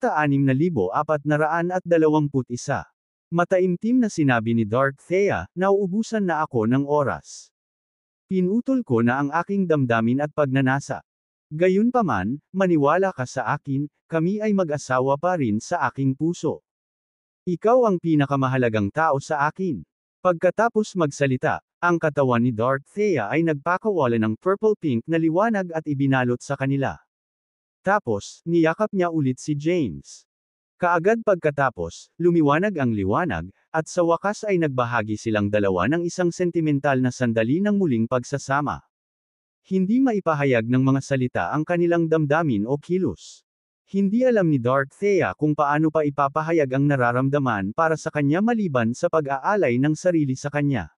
Talata 6421. Mataimtim na sinabi ni Dark Thea, nauubusan na ako ng oras. Pinutol ko na ang aking damdamin at pagnanasa. Gayunpaman, maniwala ka sa akin, kami ay mag-asawa pa rin sa aking puso. Ikaw ang pinakamahalagang tao sa akin. Pagkatapos magsalita, ang katawan ni Dark Thea ay nagpakawala ng purple-pink na liwanag at ibinalot sa kanila. Tapos, niyakap niya ulit si James. Kaagad pagkatapos, lumiwanag ang liwanag, at sa wakas ay nagbahagi silang dalawa ng isang sentimental na sandali ng muling pagsasama. Hindi maipahayag ng mga salita ang kanilang damdamin o kilos. Hindi alam ni Dark Thea kung paano pa ipapahayag ang nararamdaman para sa kanya maliban sa pag-aalay ng sarili sa kanya.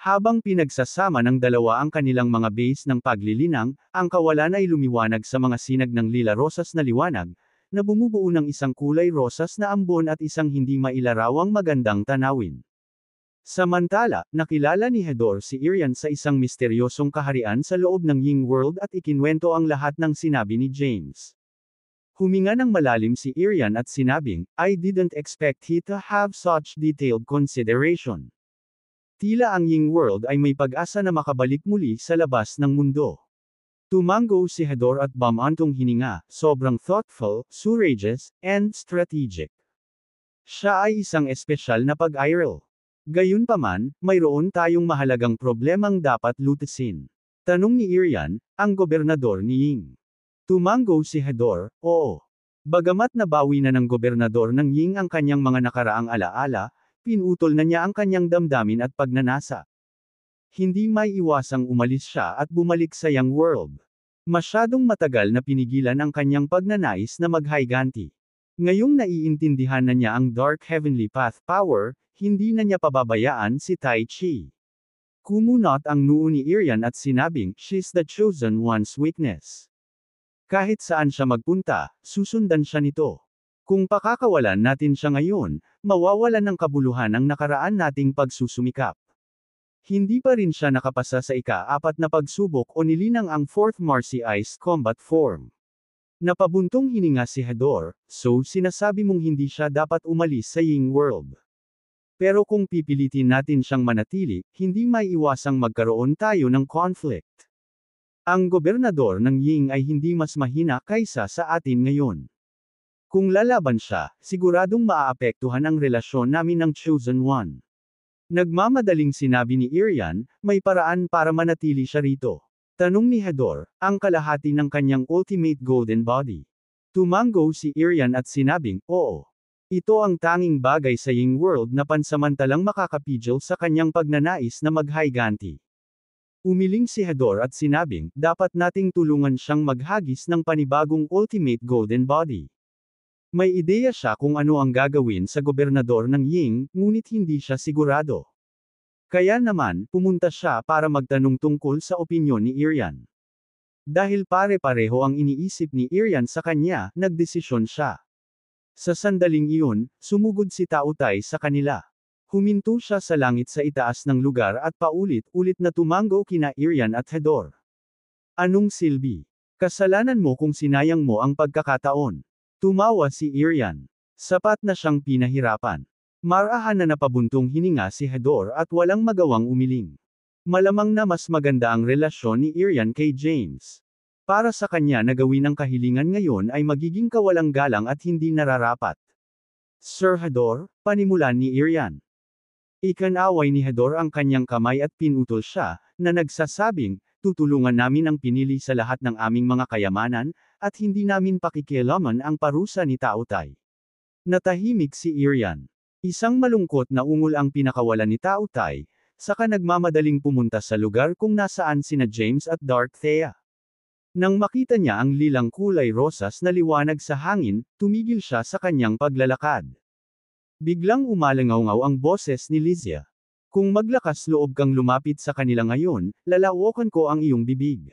Habang pinagsasama ng dalawa ang kanilang mga base ng paglilinang, ang kawalan ay lumiwanag sa mga sinag ng lila rosas na liwanag, na bumubuo ng isang kulay rosas na ambon at isang hindi mailarawang magandang tanawin. Samantala, nakilala ni Hedor si Irian sa isang misteryosong kaharian sa loob ng Ying World at ikinwento ang lahat ng sinabi ni James. Huminga ng malalim si Irian at sinabing, I didn't expect he to have such detailed consideration. Tila ang Ying World ay may pag-asa na makabalik muli sa labas ng mundo. Tumango si Hedor at Bamantong hininga, sobrang thoughtful, courageous, and strategic. Siya ay isang espesyal na pag-iral. Gayunpaman, mayroon tayong mahalagang problemang dapat lutasin. Tanong ni Irian, ang gobernador ni Ying. Tumango si Hedor, oo. Bagamat nabawi na ng gobernador ng Ying ang kanyang mga nakaraang alaala, Pinutol na niya ang kanyang damdamin at pagnanasa. Hindi may iwasang umalis siya at bumalik sa Young World. Masyadong matagal na pinigilan ang kanyang pagnanais na maghayganti. Ngayong naiintindihan na niya ang Dark Heavenly Path Power, hindi na niya pababayaan si Tai Chi. Kumunot ang noo ni Irian at sinabing, she's the chosen one's witness. Kahit saan siya magpunta, susundan siya nito. Kung pakakawalan natin siya ngayon, mawawalan ng kabuluhan ang nakaraan nating pagsusumikap. Hindi pa rin siya nakapasa sa ika-apat na pagsubok o nilinang ang 4th Marcy Ice Combat Form. Napabuntong hininga si Hador, so sinasabi mong hindi siya dapat umalis sa Ying World. Pero kung pipilitin natin siyang manatili, hindi maiiwasang magkaroon tayo ng conflict. Ang gobernador ng Ying ay hindi mas mahina kaysa sa atin ngayon. Kung lalaban siya, siguradong maaapektuhan ang relasyon namin ng Chosen One. Nagmamadaling sinabi ni Irian, may paraan para manatili siya rito. Tanong ni Hador, ang kalahati ng kanyang ultimate golden body. Tumango si Irian at sinabing, oo. Ito ang tanging bagay sa Ying World na pansamantalang makakapigil sa kanyang pagnanais na maghayganti. Umiling si Hador at sinabing, dapat nating tulungan siyang maghagis ng panibagong ultimate golden body. May ideya siya kung ano ang gagawin sa gobernador ng Ying, ngunit hindi siya sigurado. Kaya naman, pumunta siya para magtanong tungkol sa opinyon ni Irian. Dahil pare-pareho ang iniisip ni Irian sa kanya, nagdesisyon siya. Sa sandaling iyon, sumugod si Tautay sa kanila. Huminto siya sa langit sa itaas ng lugar at paulit-ulit na tumango kina Irian at Hedor. Anong silbi? Kasalanan mo kung sinayang mo ang pagkakataon. Tumawa si Irian. Sapat na siyang pinahirapan. Marahan na napabuntong hininga si Hedor at walang magawang umiling. Malamang na mas maganda ang relasyon ni Irian kay James. Para sa kanya na gawin ang kahilingan ngayon ay magiging kawalang galang at hindi nararapat. Sir Hedor, panimulan ni Irian. Ikanaway ni Hedor ang kanyang kamay at pinutol siya, na nagsasabing, tutulungan namin ang pinili sa lahat ng aming mga kayamanan, at hindi namin pakikialaman ang parusa ni Tautay. Natahimik si Irian. Isang malungkot na ungol ang pinakawalan ni Tautay, saka nagmamadaling pumunta sa lugar kung nasaan sina James at Dark Thea. Nang makita niya ang lilang kulay rosas na liwanag sa hangin, tumigil siya sa kanyang paglalakad. Biglang umalangaw ang boses ni Lizia. Kung maglakas loob kang lumapit sa kanila ngayon, lalawakan ko ang iyong bibig.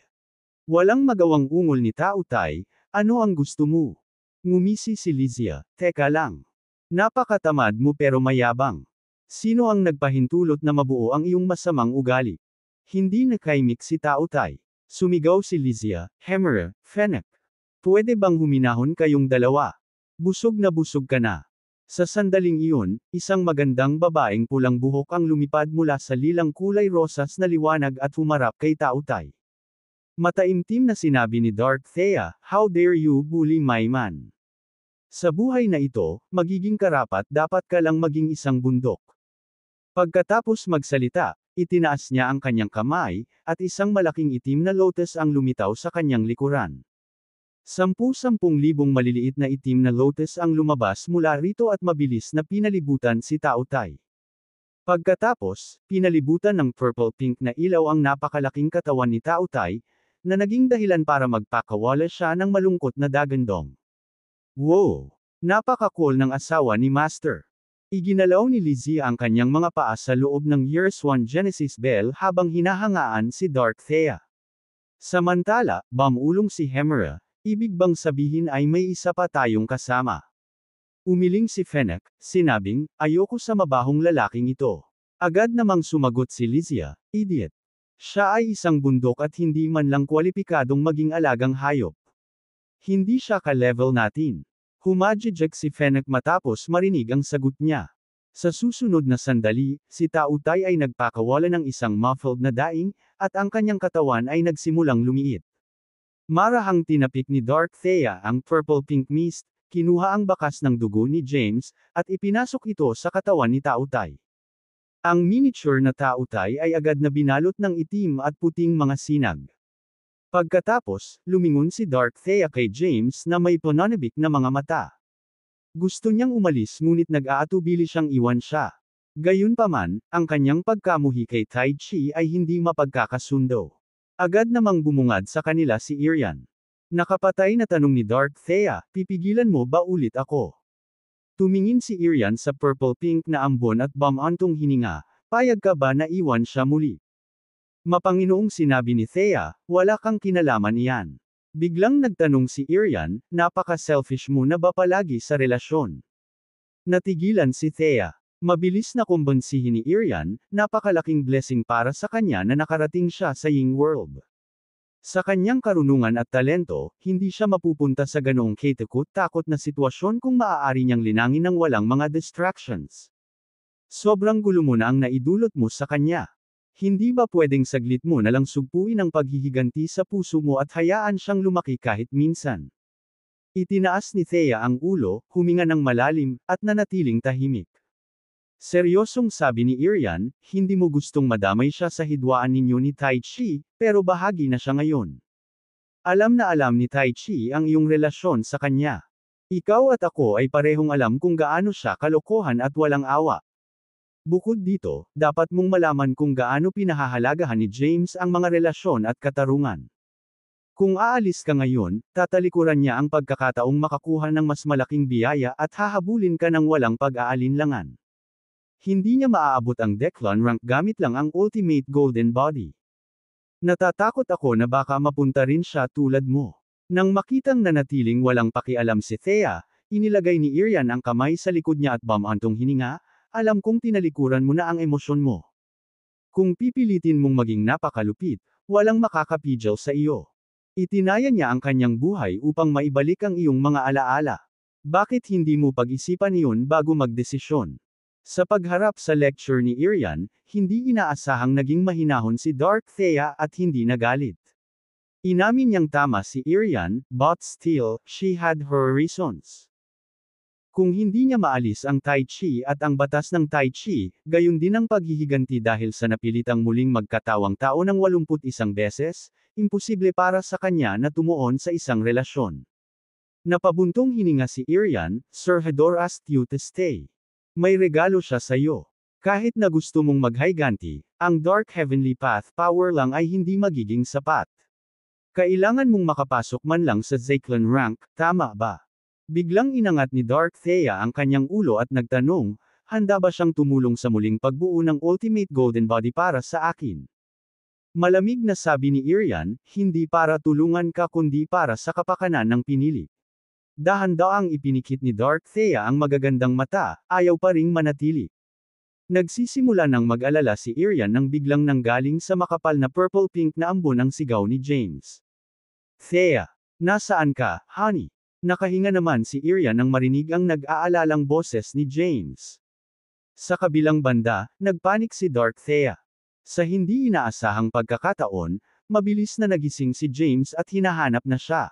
Walang magawang ungol ni Tautay, ano ang gusto mo? Ngumisi si Lizia, teka lang. Napakatamad mo pero mayabang. Sino ang nagpahintulot na mabuo ang iyong masamang ugali? Hindi nakaimik si Tautay. Sumigaw si Lizia, Hemera, Fennec. Pwede bang huminahon kayong dalawa? Busog na busog ka na. Sa sandaling iyon, isang magandang babaeng pulang buhok ang lumipad mula sa lilang kulay rosas na liwanag at humarap kay Tautay. Mataimtim na sinabi ni Dark Thea, How dare you bully my man? Sa buhay na ito, magiging karapat dapat ka lang maging isang bundok. Pagkatapos magsalita, itinaas niya ang kanyang kamay, at isang malaking itim na lotus ang lumitaw sa kanyang likuran. Sampu-sampung libong maliliit na itim na lotus ang lumabas mula rito at mabilis na pinalibutan si Tao Tai. Pagkatapos, pinalibutan ng purple-pink na ilaw ang napakalaking katawan ni Tao Tai, na naging dahilan para magpakawala siya ng malungkot na dagandong. Wow! Napaka-cool ng asawa ni Master. Iginalaw ni Lizzie ang kanyang mga paa sa loob ng Years One Genesis Bell habang hinahangaan si Dark Thea. Samantala, bamulong si Hemera, ibig bang sabihin ay may isa pa tayong kasama. Umiling si Fennec, sinabing, ayoko sa mabahong lalaking ito. Agad namang sumagot si Lizia, idiot, siya ay isang bundok at hindi man lang kwalipikadong maging alagang hayop. Hindi siya ka-level natin. Humajijek si Fennec matapos marinig ang sagot niya. Sa susunod na sandali, si Tautay ay nagpakawala ng isang muffled na daing, at ang kanyang katawan ay nagsimulang lumiit. Marahang tinapik ni Dark Thea ang purple-pink mist, kinuha ang bakas ng dugo ni James, at ipinasok ito sa katawan ni Tautay. Ang miniature na tautay ay agad na binalot ng itim at puting mga sinag. Pagkatapos, lumingon si Dark Thea kay James na may pananabik na mga mata. Gusto niyang umalis ngunit nag-aatubili siyang iwan siya. Gayunpaman, ang kanyang pagkamuhi kay Tai Chi ay hindi mapagkakasundo. Agad namang bumungad sa kanila si Irian. Nakapatay na tanong ni Dark Thea, pipigilan mo ba ulit ako? Tumingin si Irian sa purple-pink na ambon at bamantong hininga, payag ka ba na iwan siya muli? Mapanginoong sinabi ni Thea, wala kang kinalaman iyan. Biglang nagtanong si Irian, napaka-selfish mo na ba palagi sa relasyon? Natigilan si Thea. Mabilis na kumbansihin ni Irian, napakalaking blessing para sa kanya na nakarating siya sa Ying World. Sa kanyang karunungan at talento, hindi siya mapupunta sa ganoong katakot-takot na sitwasyon kung maaari niyang linangin ng walang mga distractions. Sobrang gulo mo na ang naidulot mo sa kanya. Hindi ba pwedeng saglit mo na lang sugpuin ang paghihiganti sa puso mo at hayaan siyang lumaki kahit minsan? Itinaas ni Thea ang ulo, huminga ng malalim, at nanatiling tahimik. Seryosong sabi ni Irian, hindi mo gustong madamay siya sa hidwaan ninyo ni Tai Chi, pero bahagi na siya ngayon. Alam na alam ni Tai Chi ang iyong relasyon sa kanya. Ikaw at ako ay parehong alam kung gaano siya kalokohan at walang awa. Bukod dito, dapat mong malaman kung gaano pinahahalagahan ni James ang mga relasyon at katarungan. Kung aalis ka ngayon, tatalikuran niya ang pagkakataong makakuha ng mas malaking biyaya at hahabulin ka ng walang pag-aalinlangan. Hindi niya maaabot ang Declan rank gamit lang ang Ultimate Golden Body. Natatakot ako na baka mapunta rin siya tulad mo. Nang makitang nanatiling walang pakialam si Thea, inilagay ni Irian ang kamay sa likod niya at bamantong hininga, alam kong tinalikuran mo na ang emosyon mo. Kung pipilitin mong maging napakalupit, walang makakapigil sa iyo. Itinaya niya ang kanyang buhay upang maibalik ang iyong mga alaala. Bakit hindi mo pag-isipan iyon bago magdesisyon? Sa pagharap sa lecture ni Irian, hindi inaasahang naging mahinahon si Dark Thea at hindi nagalit. Inamin niyang tama si Irian, but still, she had her reasons. Kung hindi niya maalis ang Tai Chi at ang batas ng Tai Chi, gayon din ang paghihiganti dahil sa napilitang muling magkatawang tao ng 81 beses, imposible para sa kanya na tumuon sa isang relasyon. Napabuntong hininga si Irian, Sir Hedor asked you to stay. May regalo siya sa iyo. Kahit na gusto mong maghayganti, ang Dark Heavenly Path power lang ay hindi magiging sapat. Kailangan mong makapasok man lang sa Zeklan rank, tama ba? Biglang inangat ni Dark Thea ang kanyang ulo at nagtanong, handa ba siyang tumulong sa muling pagbuo ng Ultimate Golden Body para sa akin? Malamig na sabi ni Irian, hindi para tulungan ka kundi para sa kapakanan ng pinili dahan daw ang ipinikit ni Dark Thea ang magagandang mata, ayaw pa ring manatili. Nagsisimula nang mag-alala si Irian nang biglang nanggaling sa makapal na purple-pink na ambon ang sigaw ni James. Thea, nasaan ka, honey? Nakahinga naman si Irian nang marinig ang nag-aalalang boses ni James. Sa kabilang banda, nagpanik si Dark Thea. Sa hindi inaasahang pagkakataon, mabilis na nagising si James at hinahanap na siya.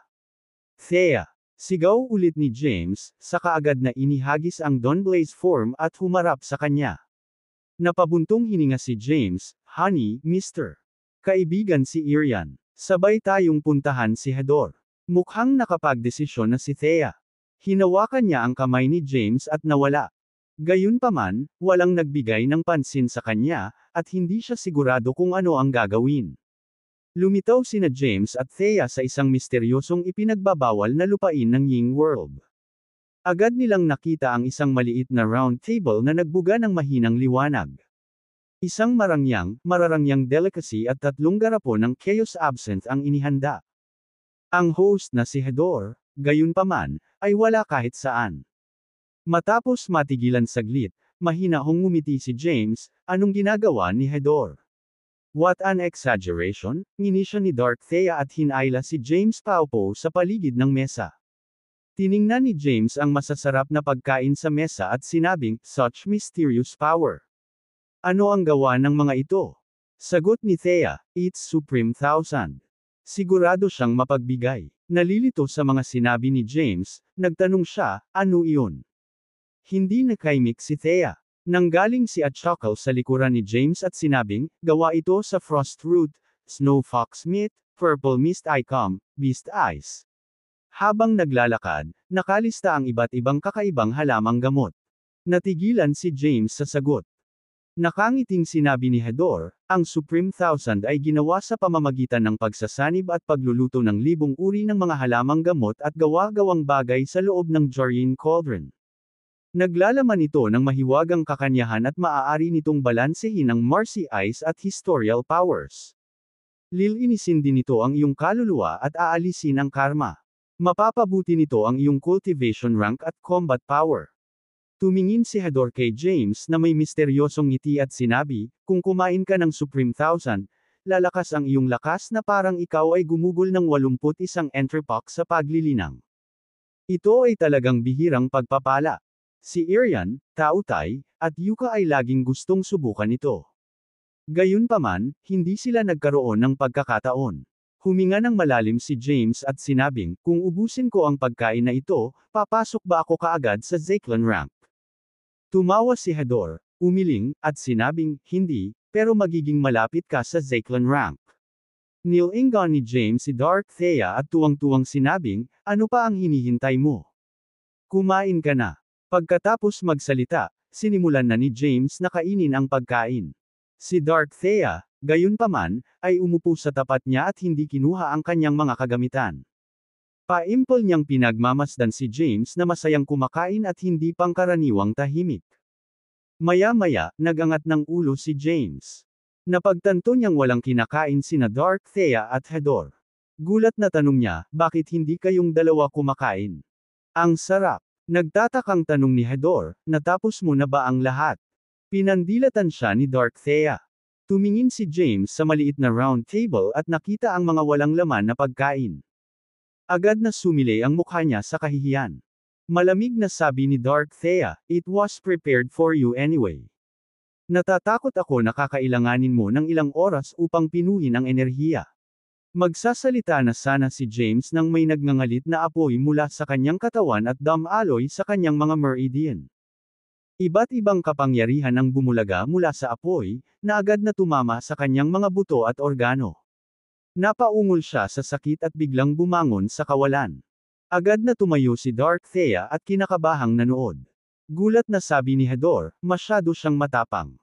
Thea, Sigaw ulit ni James, saka agad na inihagis ang Don Blaze form at humarap sa kanya. Napabuntong hininga si James, Honey, Mr. Kaibigan si Irian. Sabay tayong puntahan si Hedor. Mukhang nakapagdesisyon na si Thea. Hinawakan niya ang kamay ni James at nawala. Gayunpaman, walang nagbigay ng pansin sa kanya, at hindi siya sigurado kung ano ang gagawin. Lumitaw sina James at Thea sa isang misteryosong ipinagbabawal na lupain ng Ying World. Agad nilang nakita ang isang maliit na round table na nagbuga ng mahinang liwanag. Isang marangyang, mararangyang delicacy at tatlong garapo ng chaos absent ang inihanda. Ang host na si Hedor, gayunpaman, ay wala kahit saan. Matapos matigilan saglit, mahinahong ngumiti si James, anong ginagawa ni Hedor? What an exaggeration, nginisya ni Dark Thea at hinayla si James paupo sa paligid ng mesa. Tiningnan ni James ang masasarap na pagkain sa mesa at sinabing, such mysterious power. Ano ang gawa ng mga ito? Sagot ni Thea, it's supreme thousand. Sigurado siyang mapagbigay. Nalilito sa mga sinabi ni James, nagtanong siya, ano iyon? Hindi nakaimik si Thea. Nanggaling si Achaco sa likuran ni James at sinabing, gawa ito sa Frost Root, Snow Fox Meat, Purple Mist Icom, Beast Eyes. Habang naglalakad, nakalista ang iba't ibang kakaibang halamang gamot. Natigilan si James sa sagot. Nakangiting sinabi ni Hedor, ang Supreme Thousand ay ginawa sa pamamagitan ng pagsasanib at pagluluto ng libong uri ng mga halamang gamot at gawa-gawang bagay sa loob ng Jorine Cauldron. Naglalaman ito ng mahiwagang kakanyahan at maaari nitong balansehin ang Marcy Ice at Historial Powers. Lilinisin din ito ang iyong kaluluwa at aalisin ang karma. Mapapabuti nito ang iyong cultivation rank at combat power. Tumingin si Hador kay James na may misteryosong ngiti at sinabi, kung kumain ka ng Supreme Thousand, lalakas ang iyong lakas na parang ikaw ay gumugol ng 81 entrepok sa paglilinang. Ito ay talagang bihirang pagpapala. Si Irian, Tautay, at Yuka ay laging gustong subukan ito. Gayunpaman, hindi sila nagkaroon ng pagkakataon. Huminga ng malalim si James at sinabing, kung ubusin ko ang pagkain na ito, papasok ba ako kaagad sa Zeklan Ramp? Tumawa si Hedor, umiling, at sinabing, hindi, pero magiging malapit ka sa Zeklan Ramp. Nilingon ni James si Dark Thea at tuwang-tuwang sinabing, ano pa ang hinihintay mo? Kumain ka na. Pagkatapos magsalita, sinimulan na ni James na kainin ang pagkain. Si Dark Thea, gayunpaman, ay umupo sa tapat niya at hindi kinuha ang kanyang mga kagamitan. Paimpol niyang pinagmamasdan si James na masayang kumakain at hindi pangkaraniwang tahimik. Maya-maya, nagangat ng ulo si James. Napagtanto niyang walang kinakain sina Dark Thea at Hedor. Gulat na tanong niya, bakit hindi kayong dalawa kumakain? Ang sarap. Nagtatakang tanong ni Hedor, natapos mo na ba ang lahat? Pinandilatan siya ni Dark Thea. Tumingin si James sa maliit na round table at nakita ang mga walang laman na pagkain. Agad na sumilay ang mukha niya sa kahihiyan. Malamig na sabi ni Dark Thea, it was prepared for you anyway. Natatakot ako na kakailanganin mo ng ilang oras upang pinuhin ang enerhiya. Magsasalita na sana si James nang may nagngangalit na apoy mula sa kanyang katawan at dam alloy sa kanyang mga meridian. Iba't ibang kapangyarihan ang bumulaga mula sa apoy, na agad na tumama sa kanyang mga buto at organo. Napaungol siya sa sakit at biglang bumangon sa kawalan. Agad na tumayo si Dark Thea at kinakabahang nanood. Gulat na sabi ni Hedor, masyado siyang matapang.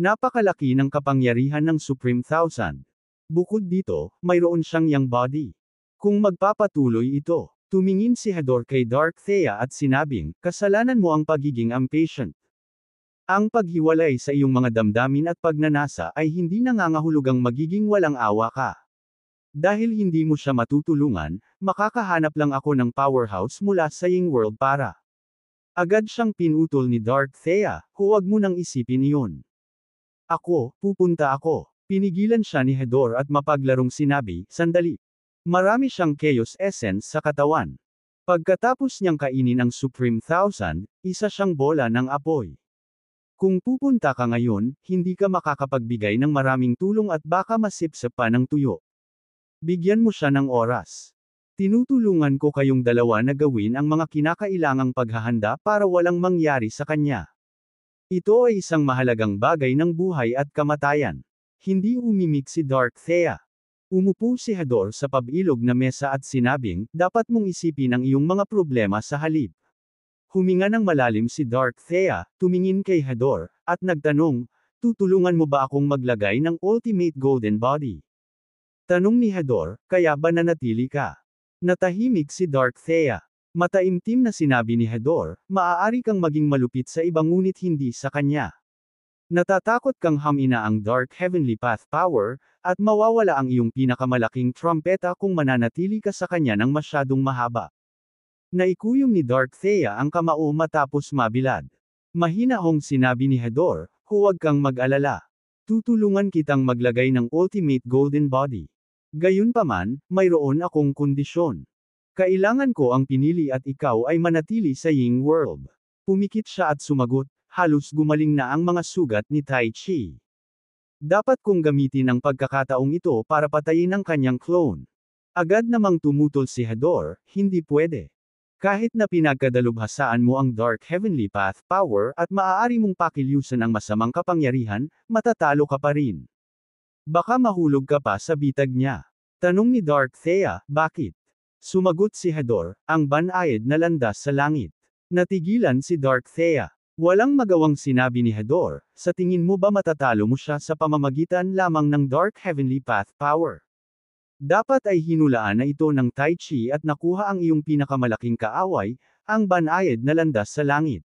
Napakalaki ng kapangyarihan ng Supreme Thousand. Bukod dito, mayroon siyang yang body. Kung magpapatuloy ito, tumingin si Hador kay Dark Thea at sinabing, kasalanan mo ang pagiging impatient. Ang paghiwalay sa iyong mga damdamin at pagnanasa ay hindi nangangahulugang magiging walang awa ka. Dahil hindi mo siya matutulungan, makakahanap lang ako ng powerhouse mula sa Ying World para. Agad siyang pinutol ni Dark Thea, huwag mo nang isipin iyon. Ako, pupunta ako. Pinigilan siya ni Hedor at mapaglarong sinabi, sandali. Marami siyang chaos essence sa katawan. Pagkatapos niyang kainin ang Supreme Thousand, isa siyang bola ng apoy. Kung pupunta ka ngayon, hindi ka makakapagbigay ng maraming tulong at baka masipsap pa ng tuyo. Bigyan mo siya ng oras. Tinutulungan ko kayong dalawa na gawin ang mga kinakailangang paghahanda para walang mangyari sa kanya. Ito ay isang mahalagang bagay ng buhay at kamatayan. Hindi umimik si Dark Thea. Umupo si Hador sa pabilog na mesa at sinabing, dapat mong isipin ang iyong mga problema sa halip. Huminga ng malalim si Dark Thea, tumingin kay Hador, at nagtanong, tutulungan mo ba akong maglagay ng ultimate golden body? Tanong ni Hador, kaya ba nanatili ka? Natahimik si Dark Thea. Mataimtim na sinabi ni Hador, maaari kang maging malupit sa iba ngunit hindi sa kanya. Natatakot kang hamina ang Dark Heavenly Path Power, at mawawala ang iyong pinakamalaking trumpeta kung mananatili ka sa kanya ng masyadong mahaba. Naikuyom ni Dark Thea ang kamao matapos mabilad. Mahina hong sinabi ni Hedor, huwag kang mag-alala. Tutulungan kitang maglagay ng ultimate golden body. Gayunpaman, mayroon akong kondisyon. Kailangan ko ang pinili at ikaw ay manatili sa Ying World. Pumikit siya at sumagot, halos gumaling na ang mga sugat ni Tai Chi. Dapat kong gamitin ang pagkakataong ito para patayin ang kanyang clone. Agad namang tumutol si Hador, hindi pwede. Kahit na pinagkadalubhasaan mo ang Dark Heavenly Path Power at maaari mong pakilusan ang masamang kapangyarihan, matatalo ka pa rin. Baka mahulog ka pa sa bitag niya. Tanong ni Dark Thea, bakit? Sumagot si Hador, ang banayad na landas sa langit. Natigilan si Dark Thea. Walang magawang sinabi ni Hedor, sa tingin mo ba matatalo mo siya sa pamamagitan lamang ng Dark Heavenly Path Power? Dapat ay hinulaan na ito ng Tai Chi at nakuha ang iyong pinakamalaking kaaway, ang banayad na landas sa langit.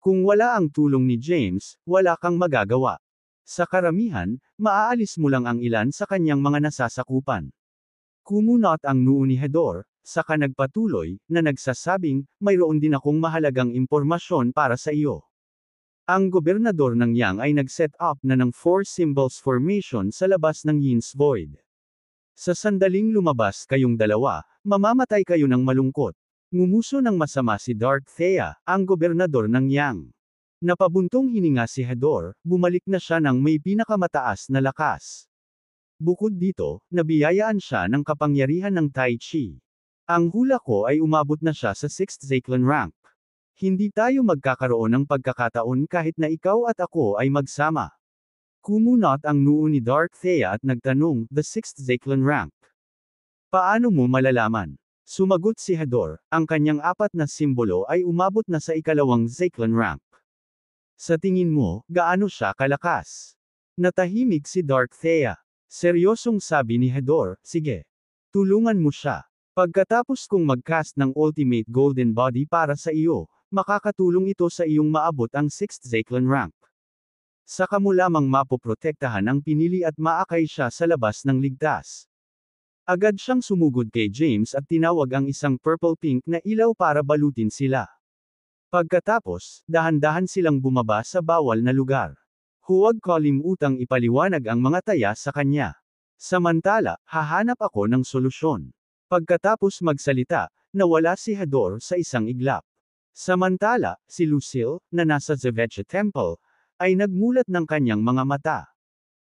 Kung wala ang tulong ni James, wala kang magagawa. Sa karamihan, maaalis mo lang ang ilan sa kanyang mga nasasakupan. Kumunot ang noo ni Hedor, saka nagpatuloy, na nagsasabing, mayroon din akong mahalagang impormasyon para sa iyo. Ang gobernador ng Yang ay nag-set up na ng four symbols formation sa labas ng Yin's Void. Sa sandaling lumabas kayong dalawa, mamamatay kayo ng malungkot. Ngumuso ng masama si Dark Thea, ang gobernador ng Yang. Napabuntong hininga si Hedor, bumalik na siya ng may pinakamataas na lakas. Bukod dito, nabiyayaan siya ng kapangyarihan ng Tai Chi. Ang hula ko ay umabot na siya sa 6th Zeklan rank. Hindi tayo magkakaroon ng pagkakataon kahit na ikaw at ako ay magsama. Kumunot ang noo ni Dark Thea at nagtanong, The 6th Zeklan rank. Paano mo malalaman? Sumagot si Hador, ang kanyang apat na simbolo ay umabot na sa ikalawang Zeklan rank. Sa tingin mo, gaano siya kalakas? Natahimik si Dark Thea. Seryosong sabi ni Hedor, sige. Tulungan mo siya. Pagkatapos kong mag-cast ng Ultimate Golden Body para sa iyo, makakatulong ito sa iyong maabot ang 6th Zeklan Ramp. Saka mo lamang mapoprotektahan ang pinili at maakay siya sa labas ng ligtas. Agad siyang sumugod kay James at tinawag ang isang purple-pink na ilaw para balutin sila. Pagkatapos, dahan-dahan silang bumaba sa bawal na lugar. Huwag kalimutang ipaliwanag ang mga taya sa kanya. Samantala, hahanap ako ng solusyon. Pagkatapos magsalita, nawala si Hador sa isang iglap. Samantala, si Lucille, na nasa Zeveche Temple, ay nagmulat ng kanyang mga mata.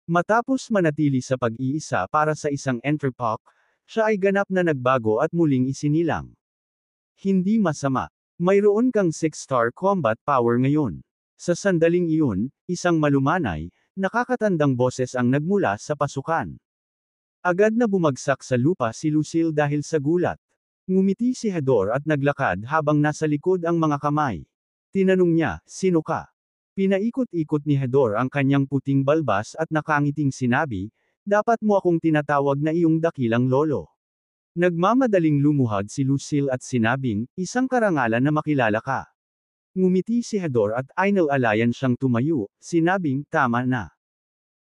Matapos manatili sa pag-iisa para sa isang enterpok, siya ay ganap na nagbago at muling isinilang. Hindi masama. Mayroon kang 6-star combat power ngayon. Sa sandaling iyon, isang malumanay, nakakatandang boses ang nagmula sa pasukan. Agad na bumagsak sa lupa si Lucille dahil sa gulat. Ngumiti si Hedor at naglakad habang nasa likod ang mga kamay. Tinanong niya, sino ka? Pinaikot-ikot ni Hedor ang kanyang puting balbas at nakangiting sinabi, dapat mo akong tinatawag na iyong dakilang lolo. Nagmamadaling lumuhad si Lucille at sinabing, isang karangalan na makilala ka. Ngumiti si Hedor at ainal-alayan siyang tumayo, sinabing, tama na.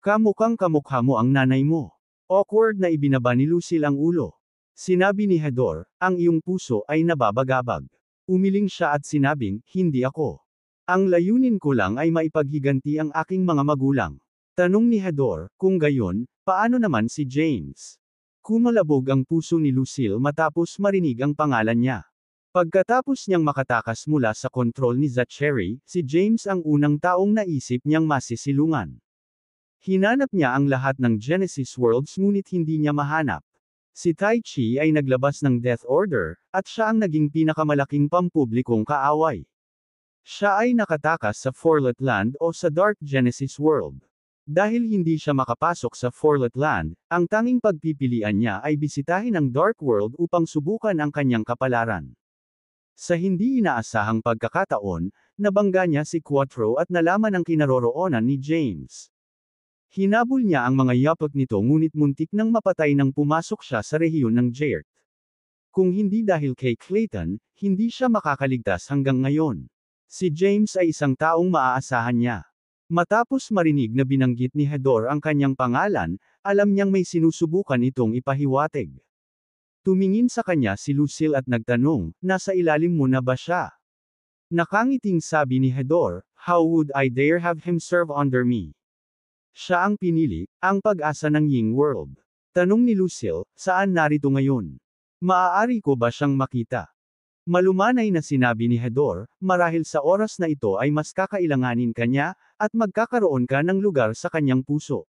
Kamukhang kamukha mo ang nanay mo. Awkward na ibinaba ni Lucille ang ulo. Sinabi ni Hedor, ang iyong puso ay nababagabag. Umiling siya at sinabing, hindi ako. Ang layunin ko lang ay maipaghiganti ang aking mga magulang. Tanong ni Hedor, kung gayon, paano naman si James? Kumalabog ang puso ni Lucille matapos marinig ang pangalan niya. Pagkatapos niyang makatakas mula sa kontrol ni Zachary, si James ang unang taong naisip niyang masisilungan. Hinanap niya ang lahat ng Genesis worlds ngunit hindi niya mahanap. Si Tai Chi ay naglabas ng Death Order, at siya ang naging pinakamalaking pampublikong kaaway. Siya ay nakatakas sa Forlet Land o sa Dark Genesis World. Dahil hindi siya makapasok sa Forlet Land, ang tanging pagpipilian niya ay bisitahin ang Dark World upang subukan ang kanyang kapalaran. Sa hindi inaasahang pagkakataon, nabangga niya si Quattro at nalaman ang kinaroroonan ni James. Hinabol niya ang mga yapot nito ngunit muntik nang mapatay nang pumasok siya sa rehiyon ng Jaert. Kung hindi dahil kay Clayton, hindi siya makakaligtas hanggang ngayon. Si James ay isang taong maaasahan niya. Matapos marinig na binanggit ni Hedor ang kanyang pangalan, alam niyang may sinusubukan itong ipahiwatig. Tumingin sa kanya si Lucille at nagtanong, nasa ilalim mo na ba siya? Nakangiting sabi ni Hedor, how would I dare have him serve under me? Siya ang pinili, ang pag-asa ng Ying World. Tanong ni Lucille, saan narito ngayon? Maaari ko ba siyang makita? Malumanay na sinabi ni Hedor, marahil sa oras na ito ay mas kakailanganin kanya, at magkakaroon ka ng lugar sa kanyang puso.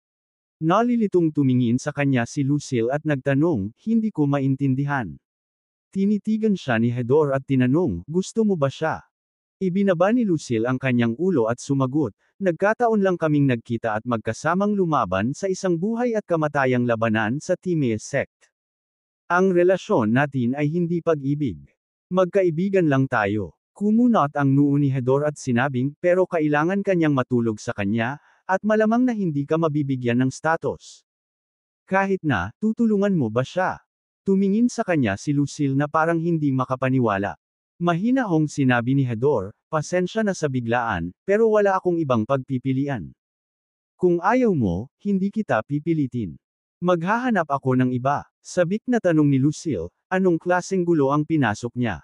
Nalilitong tumingin sa kanya si Lucille at nagtanong, hindi ko maintindihan. Tinitigan siya ni Hedor at tinanong, gusto mo ba siya? Ibinaba ni Lucille ang kanyang ulo at sumagot, nagkataon lang kaming nagkita at magkasamang lumaban sa isang buhay at kamatayang labanan sa Timea sect. Ang relasyon natin ay hindi pag-ibig. Magkaibigan lang tayo. Kumunot ang noo ni Hedor at sinabing, pero kailangan kanyang matulog sa kanya, at malamang na hindi ka mabibigyan ng status. Kahit na, tutulungan mo ba siya? Tumingin sa kanya si Lucille na parang hindi makapaniwala. Mahinahong sinabi ni Hedor, pasensya na sa biglaan, pero wala akong ibang pagpipilian. Kung ayaw mo, hindi kita pipilitin. Maghahanap ako ng iba. Sabik na tanong ni Lucille, anong klaseng gulo ang pinasok niya?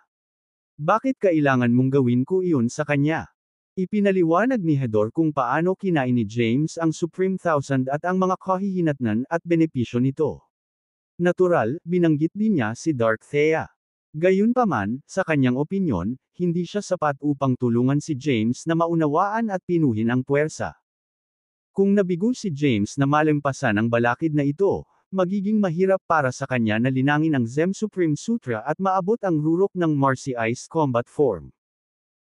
Bakit kailangan mong gawin ko iyon sa kanya? Ipinaliwanag ni Hedor kung paano kinain ni James ang Supreme Thousand at ang mga kahihinatnan at benepisyo nito. Natural, binanggit din niya si Dark Thea. Gayunpaman, sa kanyang opinyon, hindi siya sapat upang tulungan si James na maunawaan at pinuhin ang puwersa. Kung nabigo si James na malampasan ang balakid na ito, magiging mahirap para sa kanya na linangin ang Zem Supreme Sutra at maabot ang rurok ng Marcy Ice Combat Form.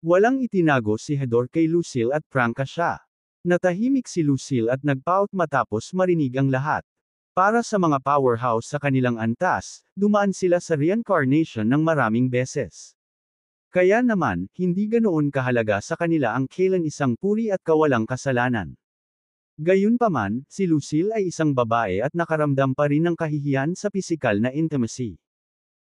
Walang itinago si Hedor kay Lucille at prangka siya. Natahimik si Lucille at nagpaut matapos marinig ang lahat. Para sa mga powerhouse sa kanilang antas, dumaan sila sa reincarnation ng maraming beses. Kaya naman, hindi ganoon kahalaga sa kanila ang kailan isang puri at kawalang kasalanan. Gayunpaman, si Lucille ay isang babae at nakaramdam pa rin ng kahihiyan sa pisikal na intimacy.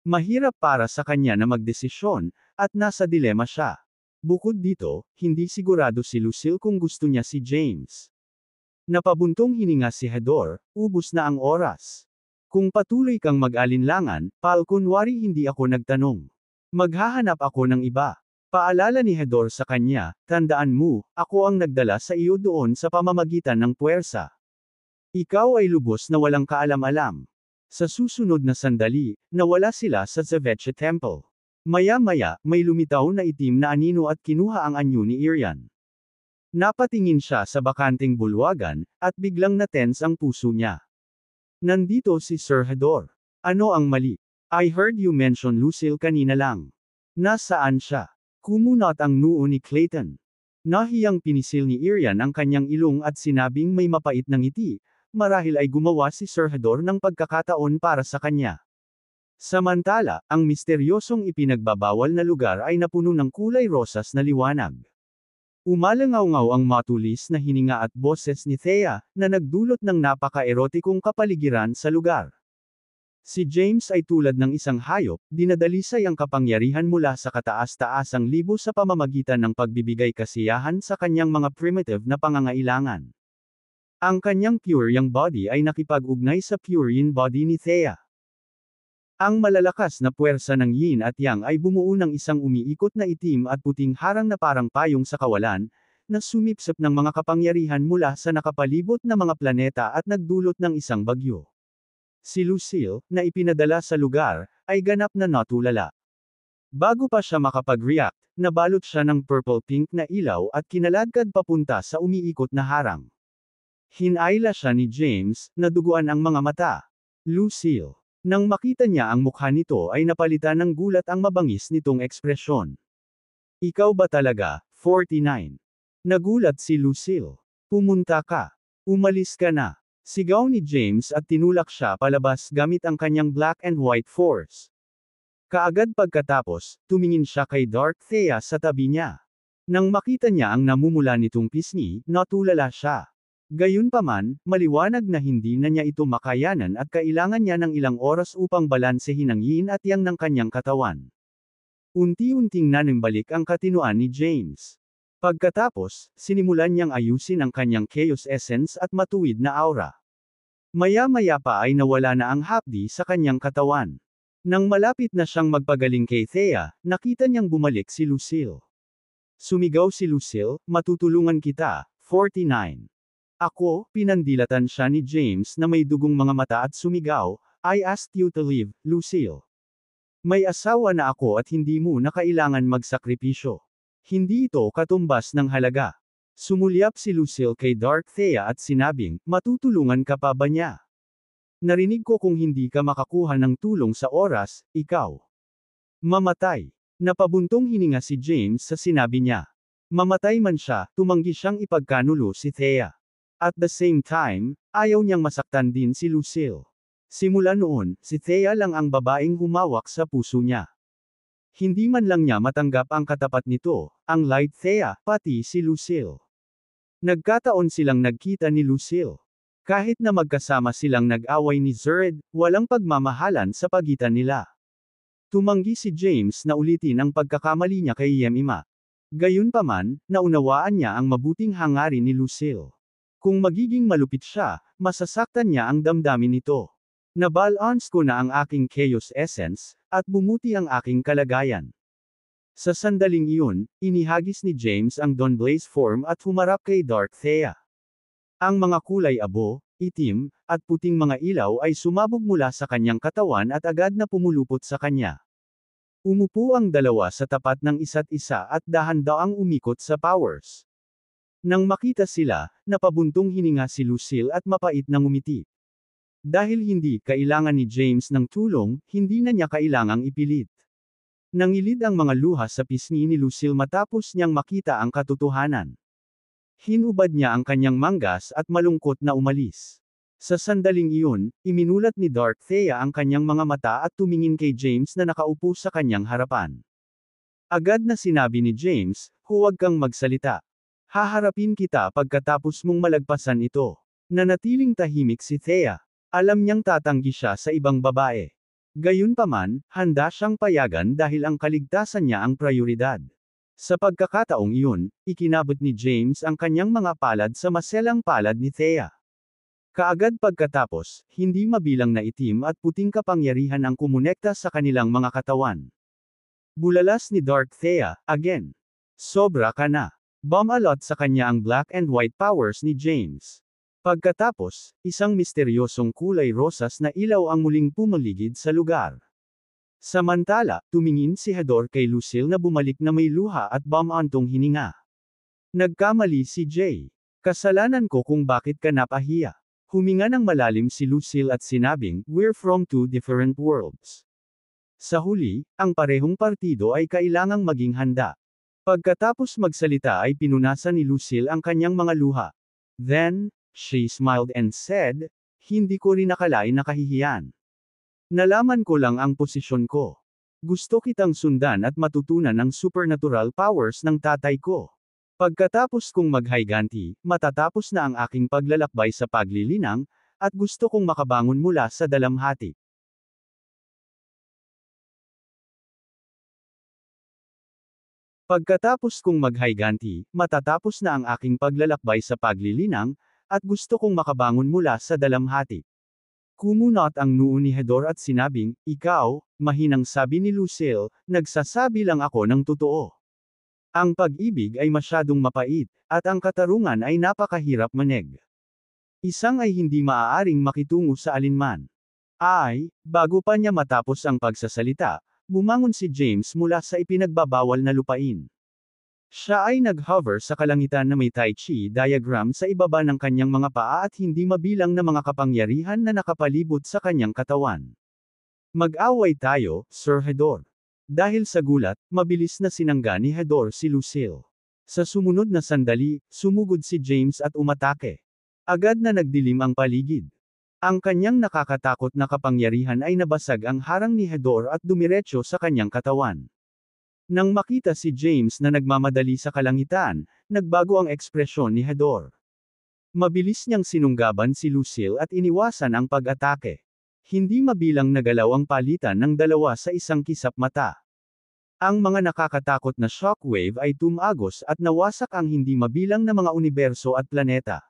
Mahirap para sa kanya na magdesisyon, at nasa dilema siya. Bukod dito, hindi sigurado si Lucille kung gusto niya si James. Napabuntong hininga si Hedor, ubos na ang oras. Kung patuloy kang mag-alinlangan, palkunwari hindi ako nagtanong. Maghahanap ako ng iba. Paalala ni Hedor sa kanya, tandaan mo, ako ang nagdala sa iyo doon sa pamamagitan ng puwersa. Ikaw ay lubos na walang kaalam-alam. Sa susunod na sandali, nawala sila sa Zaveche Temple. Maya-maya, may lumitaw na itim na anino at kinuha ang anyo ni Irian. Napatingin siya sa bakanting bulwagan, at biglang natense ang puso niya. Nandito si Sir Hador. Ano ang mali? I heard you mention Lucille kanina lang. Nasaan siya? Kumunot ang noo ni Clayton. Nahiyang pinisil ni Irian ang kanyang ilong at sinabing may mapait ng ngiti, marahil ay gumawa si Sir Hador ng pagkakataon para sa kanya. Samantala, ang misteryosong ipinagbabawal na lugar ay napuno ng kulay rosas na liwanag. Umalangaw-ngaw ang matulis na hininga at boses ni Thea, na nagdulot ng napaka-erotikong kapaligiran sa lugar. Si James ay tulad ng isang hayop, dinadalisay ang kapangyarihan mula sa kataas-taasang libo sa pamamagitan ng pagbibigay kasiyahan sa kanyang mga primitive na pangangailangan. Ang kanyang pure yang body ay nakipag-ugnay sa pure yin body ni Thea. Ang malalakas na puwersa ng yin at yang ay bumuo ng isang umiikot na itim at puting harang na parang payong sa kawalan, na sumipsip ng mga kapangyarihan mula sa nakapalibot na mga planeta at nagdulot ng isang bagyo. Si Lucille, na ipinadala sa lugar, ay ganap na natulala. Bago pa siya makapag-react, nabalot siya ng purple-pink na ilaw at kinaladkad papunta sa umiikot na harang. Hinayla siya ni James, naduguan ang mga mata. Lucille, nang makita niya ang mukha nito ay napalitan ng gulat ang mabangis nitong ekspresyon. Ikaw ba talaga, 49? Nagulat si Lucille. Pumunta ka. Umalis ka na. Sigaw ni James at tinulak siya palabas gamit ang kanyang black and white force. Kaagad pagkatapos, tumingin siya kay Dark Thea sa tabi niya. Nang makita niya ang namumula nitong pisngi, natulala siya. Gayunpaman, maliwanag na hindi na niya ito makayanan at kailangan niya ng ilang oras upang balansehin ang yin at yang ng kanyang katawan. Unti-unting nanimbalik ang katinuan ni James. Pagkatapos, sinimulan niyang ayusin ang kanyang chaos essence at matuwid na aura. Maya-maya pa ay nawala na ang hapdi sa kanyang katawan. Nang malapit na siyang magpagaling kay Thea, nakita niyang bumalik si Lucille. Sumigaw si Lucille, matutulungan kita, 49. Ako, pinandilatan siya ni James na may dugong mga mata at sumigaw, I asked you to leave, Lucille. May asawa na ako at hindi mo na kailangan magsakripisyo. Hindi ito katumbas ng halaga. Sumulyap si Lucille kay Dark Thea at sinabing, matutulungan ka pa ba niya? Narinig ko kung hindi ka makakuha ng tulong sa oras, ikaw. Mamatay. Napabuntong hininga si James sa sinabi niya. Mamatay man siya, tumanggi siyang ipagkanulo si Thea. At the same time, ayaw niyang masaktan din si Lucille. Simula noon, si Thea lang ang babaeng humawak sa puso niya. Hindi man lang niya matanggap ang katapat nito, ang light Thea, pati si Lucille. Nagkataon silang nagkita ni Lucille. Kahit na magkasama silang nag-away ni Zured, walang pagmamahalan sa pagitan nila. Tumanggi si James na ulitin ang pagkakamali niya kay Yemima. Gayunpaman, naunawaan niya ang mabuting hangarin ni Lucille. Kung magiging malupit siya, masasaktan niya ang damdamin nito. Nabalance ko na ang aking chaos essence, at bumuti ang aking kalagayan. Sa sandaling iyon, inihagis ni James ang Don Blaze form at humarap kay Dark Thea. Ang mga kulay abo, itim, at puting mga ilaw ay sumabog mula sa kanyang katawan at agad na pumulupot sa kanya. Umupo ang dalawa sa tapat ng isa't isa at dahan-daang umikot sa powers. Nang makita sila, napabuntong hininga si Lucille at mapait na ngumiti. Dahil hindi kailangan ni James ng tulong, hindi na niya kailangang ipilit. Nangilid ang mga luha sa pisngi ni Lucille matapos niyang makita ang katotohanan. Hinubad niya ang kanyang manggas at malungkot na umalis. Sa sandaling iyon, iminulat ni Dark Thea ang kanyang mga mata at tumingin kay James na nakaupo sa kanyang harapan. Agad na sinabi ni James, huwag kang magsalita. Haharapin kita pagkatapos mong malagpasan ito. Nanatiling tahimik si Thea. Alam niyang tatanggi siya sa ibang babae. Gayunpaman, handa siyang payagan dahil ang kaligtasan niya ang prioridad. Sa pagkakataong iyon, ikinabot ni James ang kanyang mga palad sa maselang palad ni Thea. Kaagad pagkatapos, hindi mabilang na itim at puting kapangyarihan ang kumonekta sa kanilang mga katawan. Bulalas ni Dark Thea, again. Sobra ka na. Bomb alot sa kanya ang black and white powers ni James. Pagkatapos, isang misteryosong kulay rosas na ilaw ang muling pumaligid sa lugar. Samantala, tumingin si Hador kay Lucille na bumalik na may luha at bamantong hininga. Nagkamali si Jay. Kasalanan ko kung bakit ka napahiya. Huminga ng malalim si Lucille at sinabing, We're from two different worlds. Sa huli, ang parehong partido ay kailangang maging handa. Pagkatapos magsalita ay pinunasan ni Lucille ang kanyang mga luha. Then, she smiled and said, hindi ko rin akalain nakahihiyan. Nalaman ko lang ang posisyon ko. Gusto kitang sundan at matutunan ang supernatural powers ng tatay ko. Pagkatapos kong maghayganti, matatapos na ang aking paglalakbay sa paglilinang, at gusto kong makabangon mula sa dalamhati. Pagkatapos kong maghayganti, matatapos na ang aking paglalakbay sa paglilinang, at gusto kong makabangon mula sa dalamhati. Kumunot ang noo ni Hedor at sinabing, Ikaw, mahinang sabi ni Lucille, nagsasabi lang ako ng totoo. Ang pag-ibig ay masyadong mapait, at ang katarungan ay napakahirap maneg. Isang ay hindi maaaring makitungo sa alinman. Ay, bago pa niya matapos ang pagsasalita, Bumangon si James mula sa ipinagbabawal na lupain. Siya ay nag-hover sa kalangitan na may Tai Chi diagram sa ibaba ng kanyang mga paa at hindi mabilang na mga kapangyarihan na nakapalibot sa kanyang katawan. Mag-away tayo, Sir Hedor. Dahil sa gulat, mabilis na sinangga ni Hedor si Lucille. Sa sumunod na sandali, sumugod si James at umatake. Agad na nagdilim ang paligid. Ang kanyang nakakatakot na kapangyarihan ay nabasag ang harang ni Hedor at dumiretso sa kanyang katawan. Nang makita si James na nagmamadali sa kalangitan, nagbago ang ekspresyon ni Hedor. Mabilis niyang sinunggaban si Lucille at iniwasan ang pag-atake. Hindi mabilang nagalaw ang palitan ng dalawa sa isang kisap mata. Ang mga nakakatakot na shockwave ay tumagos at nawasak ang hindi mabilang na mga universo at planeta.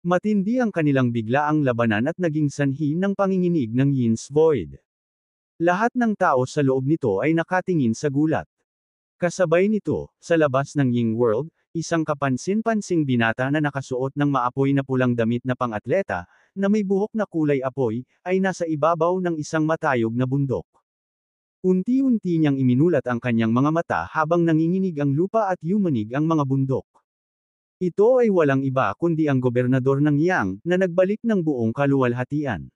Matindi ang kanilang biglaang labanan at naging sanhi ng panginginig ng Yin's Void. Lahat ng tao sa loob nito ay nakatingin sa gulat. Kasabay nito, sa labas ng Ying World, isang kapansin-pansing binata na nakasuot ng maapoy na pulang damit na pangatleta, na may buhok na kulay apoy, ay nasa ibabaw ng isang matayog na bundok. Unti-unti niyang iminulat ang kanyang mga mata habang nanginginig ang lupa at yumanig ang mga bundok. Ito ay walang iba kundi ang gobernador ng Yang, na nagbalik ng buong kaluwalhatian.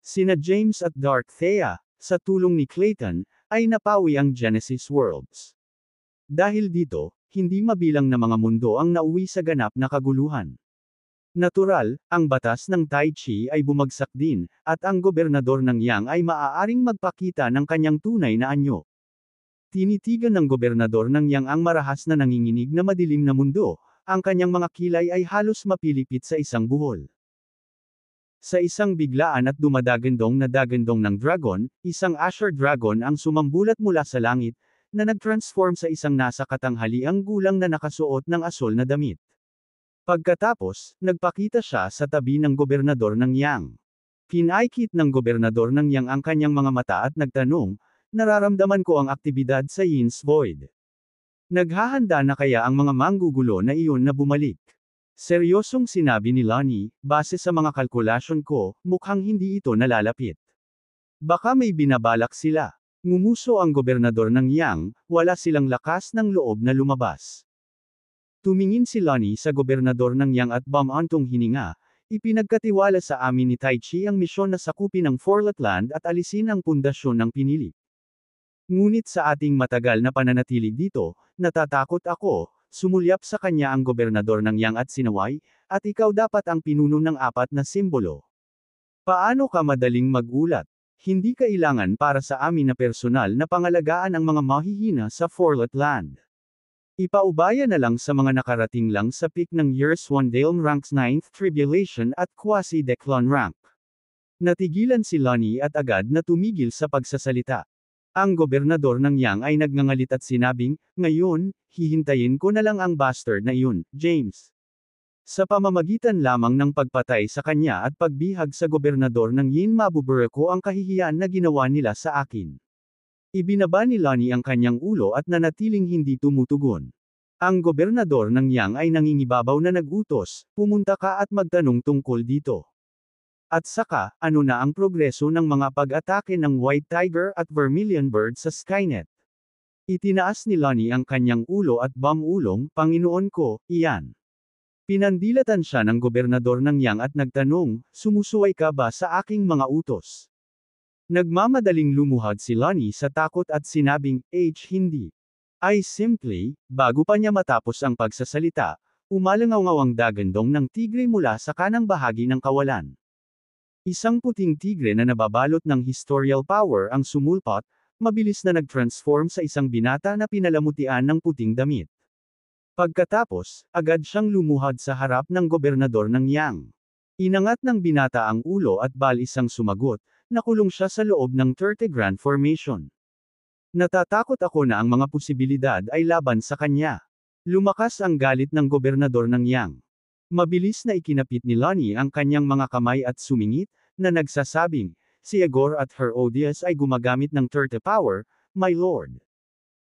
Sina James at Dark Thea, sa tulong ni Clayton, ay napawi ang Genesis Worlds. Dahil dito, hindi mabilang na mga mundo ang nauwi sa ganap na kaguluhan. Natural, ang batas ng Tai Chi ay bumagsak din, at ang gobernador ng Yang ay maaaring magpakita ng kanyang tunay na anyo. Tinitigan ng gobernador ng Yang ang marahas na nanginginig na madilim na mundo, ang kanyang mga kilay ay halos mapilipit sa isang buhol. Sa isang biglaan at dumadagendong na dagendong ng dragon, isang Asher Dragon ang sumambulat mula sa langit, na nagtransform sa isang nasa katanghaliang gulang na nakasuot ng asol na damit. Pagkatapos, nagpakita siya sa tabi ng gobernador ng Yang. Kinaikit ng gobernador ng Yang ang kanyang mga mata at nagtanong, nararamdaman ko ang aktibidad sa Yin's Void. Naghahanda na kaya ang mga manggugulo na iyon na bumalik? Seryosong sinabi ni Lonnie, base sa mga kalkulasyon ko, mukhang hindi ito nalalapit. Baka may binabalak sila. Ngumuso ang gobernador ng Yang, wala silang lakas ng loob na lumabas. Tumingin si Lonnie sa gobernador ng Yang at bamantong hininga, ipinagkatiwala sa amin ni Tai Chi ang misyon na sakupin ang Forlatland at alisin ang pundasyon ng pinili. Ngunit sa ating matagal na pananatili dito, natatakot ako, sumulyap sa kanya ang gobernador ng Yang at Sinaway, at ikaw dapat ang pinuno ng apat na simbolo. Paano ka madaling magulat? Hindi kailangan para sa amin na personal na pangalagaan ang mga mahihina sa Forlet Land. Ipaubaya na lang sa mga nakarating lang sa peak ng Year Swandale Ranks 9th Tribulation at Quasi Declan Rank. Natigilan si Lonnie at agad na tumigil sa pagsasalita. Ang gobernador ng Yang ay nagngangalit at sinabing, ngayon, hihintayin ko na lang ang bastard na iyon, James. Sa pamamagitan lamang ng pagpatay sa kanya at pagbihag sa gobernador ng Yin mabubura ko ang kahihiyan na ginawa nila sa akin. Ibinaba ni Lani ang kanyang ulo at nanatiling hindi tumutugon. Ang gobernador ng Yang ay nangingibabaw na nagutos, pumunta ka at magtanong tungkol dito. At saka, ano na ang progreso ng mga pag-atake ng White Tiger at Vermilion Bird sa Skynet? Itinaas ni Lonnie ang kanyang ulo at bamulong, Panginoon ko, iyan. Pinandilatan siya ng gobernador ng Yang at nagtanong, sumusuway ka ba sa aking mga utos? Nagmamadaling lumuhad si Lonnie sa takot at sinabing, H hindi. I simply, bago pa niya matapos ang pagsasalita, umalangaw ang dagandong ng tigre mula sa kanang bahagi ng kawalan. Isang puting tigre na nababalot ng historial power ang sumulpot, mabilis na nag-transform sa isang binata na pinalamutian ng puting damit. Pagkatapos, agad siyang lumuhad sa harap ng gobernador ng Yang. Inangat ng binata ang ulo at balis ang sumagot, nakulong siya sa loob ng 30 Grand Formation. Natatakot ako na ang mga posibilidad ay laban sa kanya. Lumakas ang galit ng gobernador ng Yang. Mabilis na ikinapit ni Lani ang kanyang mga kamay at sumingit, na nagsasabing, si Agor at her Odias ay gumagamit ng Turtle Power, my lord.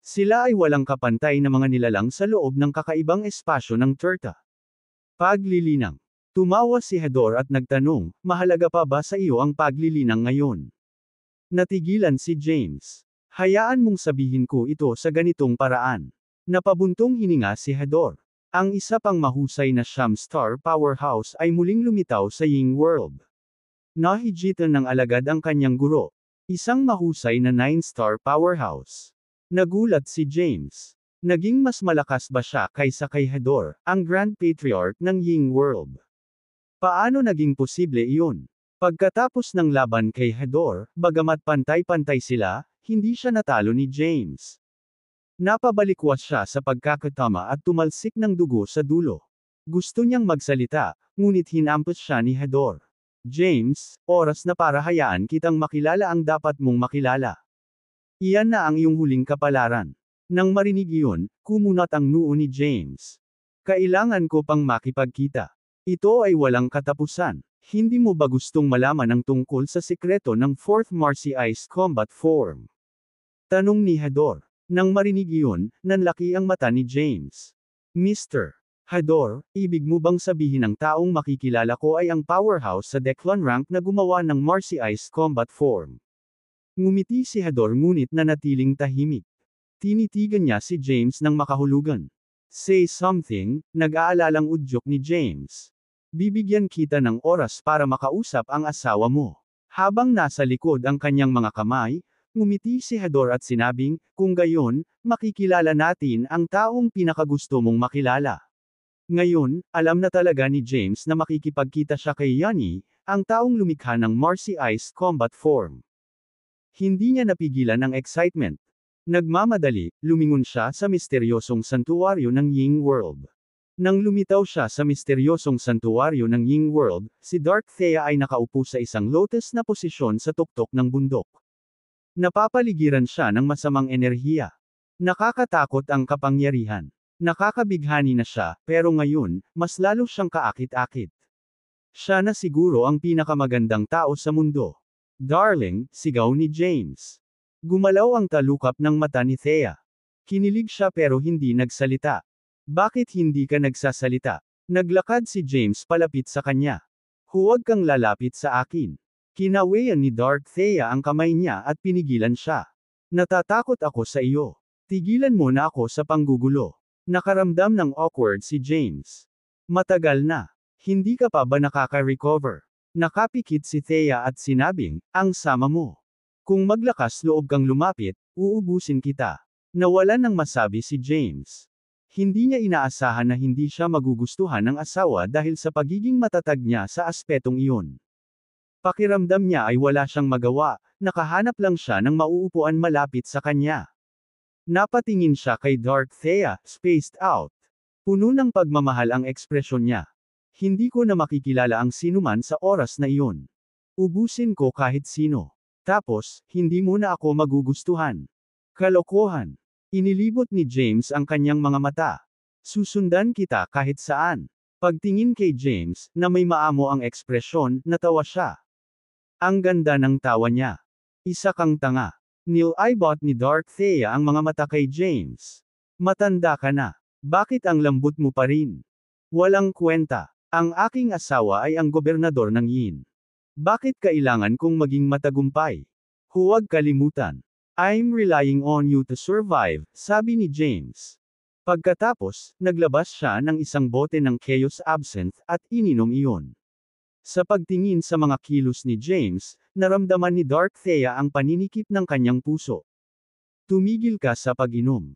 Sila ay walang kapantay na mga nilalang sa loob ng kakaibang espasyo ng terta. Paglilinang. Tumawa si Hedor at nagtanong, mahalaga pa ba sa iyo ang paglilinang ngayon? Natigilan si James. Hayaan mong sabihin ko ito sa ganitong paraan. Napabuntong hininga si Hedor. Ang isa pang mahusay na Sham Star powerhouse ay muling lumitaw sa Ying World. Nahijitan ng alagad ang kanyang guro. Isang mahusay na 9-star powerhouse. Nagulat si James. Naging mas malakas ba siya kaysa kay Hedor, ang Grand Patriarch ng Ying World? Paano naging posible iyon? Pagkatapos ng laban kay Hedor, bagamat pantay-pantay sila, hindi siya natalo ni James. Napabalikwas siya sa pagkakatama at tumalsik ng dugo sa dulo. Gusto niyang magsalita, ngunit hinampas siya ni Hedor. James, oras na para hayaan kitang makilala ang dapat mong makilala. Iyan na ang iyong huling kapalaran. Nang marinig iyon, kumunat ang noo ni James. Kailangan ko pang makipagkita. Ito ay walang katapusan. Hindi mo ba gustong malaman ang tungkol sa sikreto ng 4th Marcy Ice Combat Form? Tanong ni Hedor. Nang marinig iyon, nanlaki ang mata ni James. Mr. Hador, ibig mo bang sabihin ang taong makikilala ko ay ang powerhouse sa Declan rank na gumawa ng Marcy Ice Combat Form? Ngumiti si Hador ngunit nanatiling tahimik. Tinitigan niya si James nang makahulugan. Say something, nag-aalalang udyok ni James. Bibigyan kita ng oras para makausap ang asawa mo. Habang nasa likod ang kanyang mga kamay, Ngumiti si Hador at sinabing, kung gayon, makikilala natin ang taong pinakagusto mong makilala. Ngayon, alam na talaga ni James na makikipagkita siya kay Yanni, ang taong lumikha ng Marcy Ice Combat Form. Hindi niya napigilan ang excitement. Nagmamadali, lumingon siya sa misteryosong santuwaryo ng Ying World. Nang lumitaw siya sa misteryosong santuwaryo ng Ying World, si Dark Thea ay nakaupo sa isang lotus na posisyon sa tuktok ng bundok. Napapaligiran siya ng masamang enerhiya. Nakakatakot ang kapangyarihan. Nakakabighani na siya, pero ngayon, mas lalo siyang kaakit-akit. Siya na siguro ang pinakamagandang tao sa mundo. Darling, sigaw ni James. Gumalaw ang talukap ng mata ni Thea. Kinilig siya pero hindi nagsalita. Bakit hindi ka nagsasalita? Naglakad si James palapit sa kanya. Huwag kang lalapit sa akin. Kinawayan ni Dark Thea ang kamay niya at pinigilan siya. Natatakot ako sa iyo. Tigilan mo na ako sa panggugulo. Nakaramdam ng awkward si James. Matagal na. Hindi ka pa ba nakaka-recover? Nakapikit si Thea at sinabing, ang sama mo. Kung maglakas loob kang lumapit, uubusin kita. Nawalan ng masabi si James. Hindi niya inaasahan na hindi siya magugustuhan ng asawa dahil sa pagiging matatag niya sa aspetong iyon. Pakiramdam niya ay wala siyang magawa, nakahanap lang siya ng mauupuan malapit sa kanya. Napatingin siya kay Dark Thea, spaced out. Puno ng pagmamahal ang ekspresyon niya. Hindi ko na makikilala ang sinuman sa oras na iyon. Ubusin ko kahit sino. Tapos, hindi mo na ako magugustuhan. Kalokohan. Inilibot ni James ang kanyang mga mata. Susundan kita kahit saan. Pagtingin kay James, na may maamo ang ekspresyon, natawa siya. Ang ganda ng tawa niya. Isa kang tanga. Neil bought ni Dark Thea ang mga mata kay James. Matanda ka na. Bakit ang lambot mo pa rin? Walang kwenta. Ang aking asawa ay ang gobernador ng Yin. Bakit kailangan kong maging matagumpay? Huwag kalimutan. I'm relying on you to survive, sabi ni James. Pagkatapos, naglabas siya ng isang bote ng Chaos Absinthe at ininom iyon. Sa pagtingin sa mga kilos ni James, naramdaman ni Dark Thea ang paninikip ng kanyang puso. Tumigil ka sa pag-inom.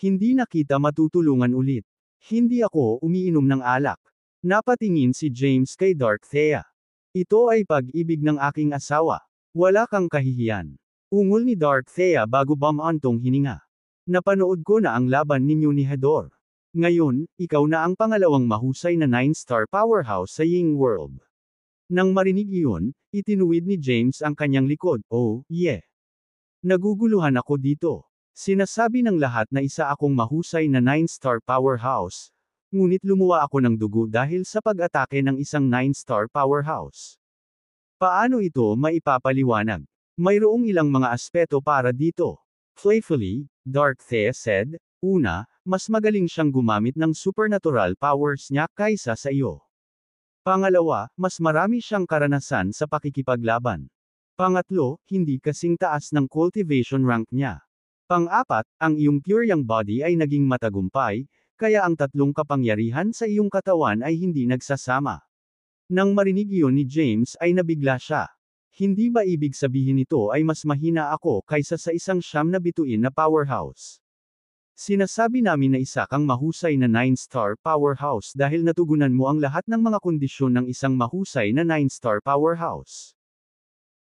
Hindi na kita matutulungan ulit. Hindi ako umiinom ng alak. Napatingin si James kay Dark Thea. Ito ay pag-ibig ng aking asawa. Wala kang kahihiyan. Ungol ni Dark Thea bago bamantong hininga. Napanood ko na ang laban ninyo ni Hador. Ngayon, ikaw na ang pangalawang mahusay na 9-star powerhouse sa Ying World. Nang marinig iyon, itinuwid ni James ang kanyang likod, oh, yeah. Naguguluhan ako dito. Sinasabi ng lahat na isa akong mahusay na 9-star powerhouse. Ngunit lumuwa ako ng dugo dahil sa pag-atake ng isang 9-star powerhouse. Paano ito maipapaliwanag? Mayroong ilang mga aspeto para dito. Playfully, Dark Thea said, Una, mas magaling siyang gumamit ng supernatural powers niya kaysa sa iyo. Pangalawa, mas marami siyang karanasan sa pakikipaglaban. Pangatlo, hindi kasing taas ng cultivation rank niya. Pang-apat, ang iyong puryang body ay naging matagumpay, kaya ang tatlong kapangyarihan sa iyong katawan ay hindi nagsasama. Nang marinig iyon ni James ay nabigla siya. Hindi ba ibig sabihin nito ay mas mahina ako kaysa sa isang siyam na bituin na powerhouse? Sinasabi namin na isa kang mahusay na 9-star powerhouse dahil natugunan mo ang lahat ng mga kondisyon ng isang mahusay na 9-star powerhouse.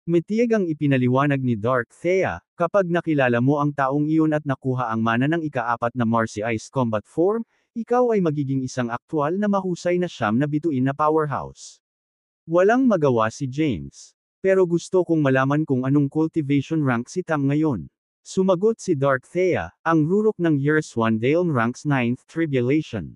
Metiyag ang ipinaliwanag ni Dark Thea, kapag nakilala mo ang taong iyon at nakuha ang mana ng ikaapat na Marcy Ice Combat Form, ikaw ay magiging isang aktual na mahusay na siyam na bituin na powerhouse. Walang magawa si James. Pero gusto kong malaman kung anong cultivation rank si Tam ngayon. Sumagot si Dark Thea, ang rurok ng Years 1 Swandale ranks 9th Tribulation.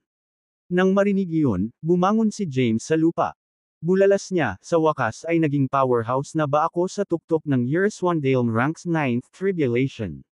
Nang marinig iyon, bumangon si James sa lupa. Bulalas niya, sa wakas ay naging powerhouse na ba ako sa tuktok ng Years 1 Swandale ranks 9th Tribulation.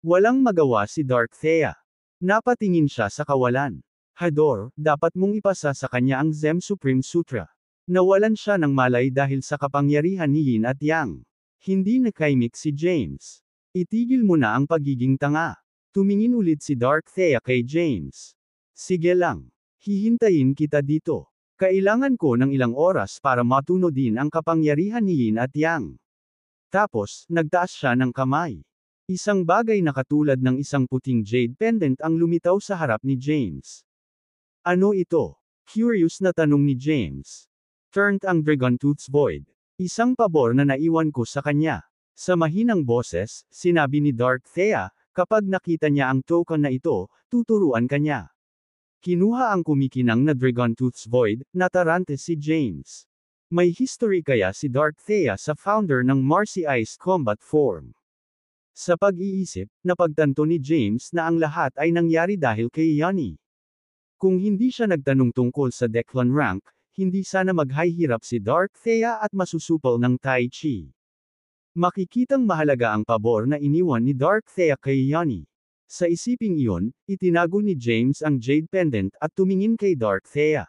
Walang magawa si Dark Thea. Napatingin siya sa kawalan. Hador, dapat mong ipasa sa kanya ang Zem Supreme Sutra. Nawalan siya ng malay dahil sa kapangyarihan ni Yin at Yang. Hindi nakaimik si James. Itigil mo na ang pagiging tanga. Tumingin ulit si Dark Thea kay James. Sige lang. Hihintayin kita dito. Kailangan ko ng ilang oras para matuno din ang kapangyarihan ni Yin at Yang. Tapos, nagtaas siya ng kamay. Isang bagay na katulad ng isang puting jade pendant ang lumitaw sa harap ni James. Ano ito? Curious na tanong ni James. Turned ang Dragon Tooth's Void. Isang pabor na naiwan ko sa kanya. Sa mahinang boses, sinabi ni Dark Thea, kapag nakita niya ang token na ito, tuturuan ka niya. Kinuha ang kumikinang na Dragon Tooth's Void, natarante si James. May history kaya si Dark Thea sa founder ng Marcy Ice Combat Form. Sa pag-iisip, napagtanto ni James na ang lahat ay nangyari dahil kay Yanni. Kung hindi siya nagtanong tungkol sa Declan Rank, hindi sana maghihirap si Dark Thea at masusupal ng Tai Chi. Makikitang mahalaga ang pabor na iniwan ni Dark Thea kay Yanni. Sa isiping iyon, itinago ni James ang jade pendant at tumingin kay Dark Thea.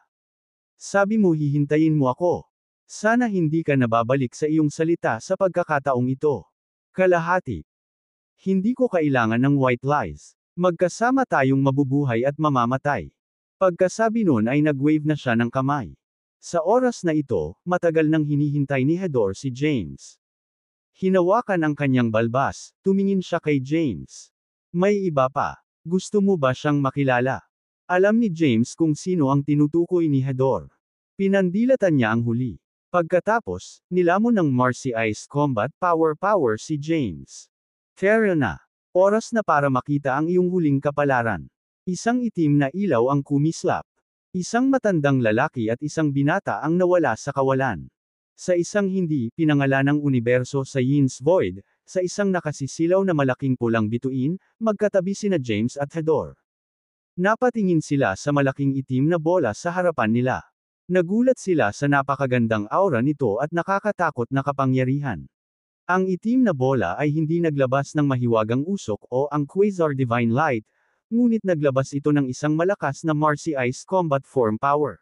Sabi mo hihintayin mo ako. Sana hindi ka nababalik sa iyong salita sa pagkakataong ito. Kalahati. Hindi ko kailangan ng white lies. Magkasama tayong mabubuhay at mamamatay. Pagkasabi noon ay nagwave na siya ng kamay. Sa oras na ito, matagal nang hinihintay ni Hedor si James. Hinawakan ang kanyang balbas, tumingin siya kay James. May iba pa. Gusto mo ba siyang makilala? Alam ni James kung sino ang tinutukoy ni Hador. Pinandilatan niya ang huli. Pagkatapos, nilamon ng Marcy Ice Combat Power Power si James. Tara na. Oras na para makita ang iyong huling kapalaran. Isang itim na ilaw ang kumislap. Isang matandang lalaki at isang binata ang nawala sa kawalan. Sa isang hindi pinangalanang universo sa Yin's Void, sa isang nakasisilaw na malaking pulang bituin, magkatabi sina James at Hedor. Napatingin sila sa malaking itim na bola sa harapan nila. Nagulat sila sa napakagandang aura nito at nakakatakot na kapangyarihan. Ang itim na bola ay hindi naglabas ng mahiwagang usok o ang Quasar Divine Light, ngunit naglabas ito ng isang malakas na Marcy Ice Combat Form Power.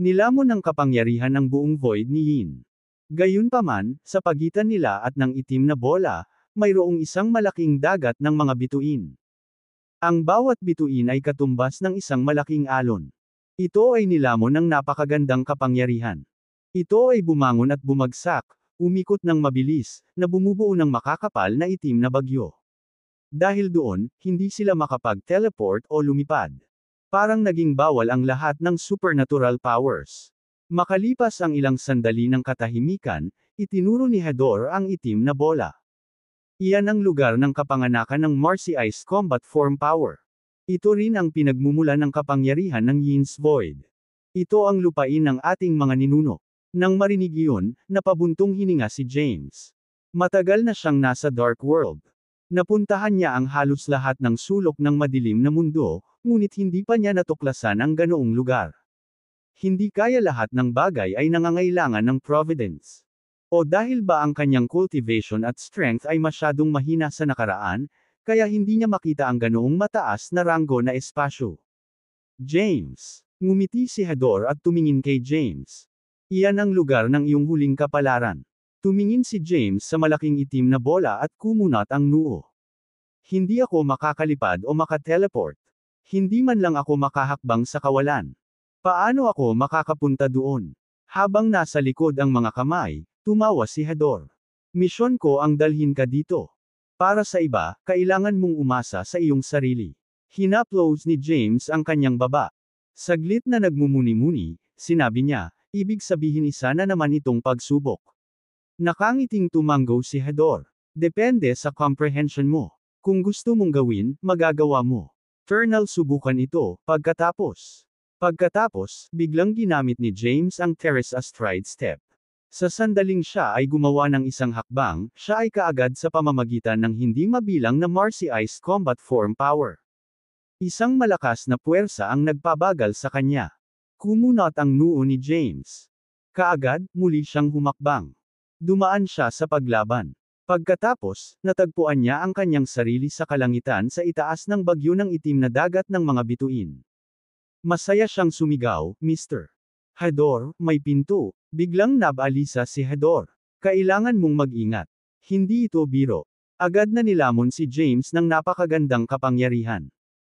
Nilamon ng kapangyarihan ng buong void ni Yin. Gayunpaman, sa pagitan nila at ng itim na bola, mayroong isang malaking dagat ng mga bituin. Ang bawat bituin ay katumbas ng isang malaking alon. Ito ay nilamon ng napakagandang kapangyarihan. Ito ay bumangon at bumagsak, umikot ng mabilis, na bumubuo ng makakapal na itim na bagyo. Dahil doon, hindi sila makapag-teleport o lumipad. Parang naging bawal ang lahat ng supernatural powers. Makalipas ang ilang sandali ng katahimikan, itinuro ni Hedor ang itim na bola. Iyan ang lugar ng kapanganakan ng Marcy Ice Combat Form Power. Ito rin ang pinagmumula ng kapangyarihan ng Yin's Void. Ito ang lupain ng ating mga ninuno. Nang marinig iyon, napabuntong hininga si James. Matagal na siyang nasa Dark World. Napuntahan niya ang halos lahat ng sulok ng madilim na mundo, ngunit hindi pa niya natuklasan ang ganoong lugar. Hindi kaya lahat ng bagay ay nangangailangan ng providence. O dahil ba ang kanyang cultivation at strength ay masyadong mahina sa nakaraan, kaya hindi niya makita ang ganoong mataas na ranggo na espasyo. James. Ngumiti si Hador at tumingin kay James. Iyan ang lugar ng iyong huling kapalaran. Tumingin si James sa malaking itim na bola at kumunat ang noo. Hindi ako makakalipad o makateleport, hindi man lang ako makahakbang sa kawalan. Paano ako makakapunta doon? Habang nasa likod ang mga kamay, tumawa si Hedor. Misyon ko ang dalhin ka dito. Para sa iba, kailangan mong umasa sa iyong sarili. Hinaplose ni James ang kanyang baba. Saglit na nagmumuni-muni, sinabi niya, ibig sabihin isa na naman itong pagsubok. Nakangiting tumanggaw si Hedor. Depende sa comprehension mo. Kung gusto mong gawin, magagawa mo. Turnal subukan ito, pagkatapos. Pagkatapos, biglang ginamit ni James ang terrace astride step. Sa sandaling siya ay gumawa ng isang hakbang, siya ay kaagad sa pamamagitan ng hindi mabilang na marcy Ice combat form power. Isang malakas na puwersa ang nagpabagal sa kanya. Kumunot ang noo ni James. Kaagad, muli siyang humakbang. Dumaan siya sa paglaban. Pagkatapos, natagpuan niya ang kanyang sarili sa kalangitan sa itaas ng bagyo ng itim na dagat ng mga bituin. Masaya siyang sumigaw, Mr. Hador, may pinto. Biglang nabalisa si Hador. Kailangan mong mag-ingat. Hindi ito biro. Agad na nilamon si James ng napakagandang kapangyarihan.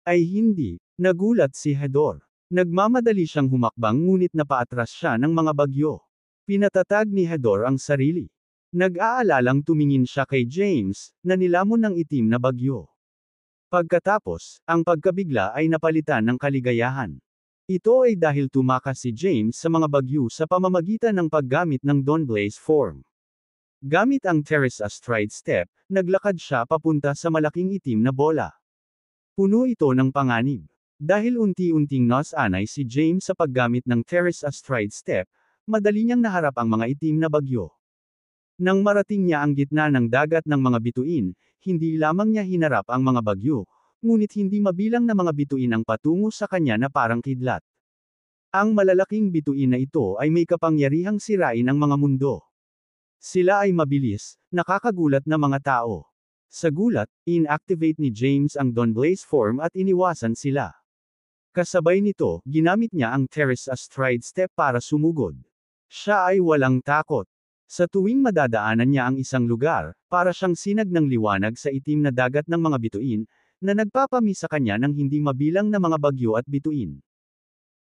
Ay hindi, nagulat si Hador. Nagmamadali siyang humakbang ngunit napaatras siya ng mga bagyo. Pinatatag ni Hador ang sarili. Nag-aalalang tumingin siya kay James, na nilamon ng itim na bagyo. Pagkatapos, ang pagkabigla ay napalitan ng kaligayahan. Ito ay dahil tumakas si James sa mga bagyo sa pamamagitan ng paggamit ng Don Blaze form. Gamit ang terrace astride step, naglakad siya papunta sa malaking itim na bola. Puno ito ng panganib. Dahil unti-unting nasanay si James sa paggamit ng terrace astride step, madali niyang naharap ang mga itim na bagyo. Nang marating niya ang gitna ng dagat ng mga bituin, hindi lamang niya hinarap ang mga bagyo, ngunit hindi mabilang na mga bituin ang patungo sa kanya na parang kidlat. Ang malalaking bituin na ito ay may kapangyarihang sirain ang mga mundo. Sila ay mabilis, nakakagulat na mga tao. Sa gulat, inactivate ni James ang Don Blaze form at iniwasan sila. Kasabay nito, ginamit niya ang Terrace Astride Step para sumugod. Siya ay walang takot. Sa tuwing madadaanan niya ang isang lugar, para siyang sinag ng liwanag sa itim na dagat ng mga bituin, na nagpapami sa kanya ng hindi mabilang na mga bagyo at bituin.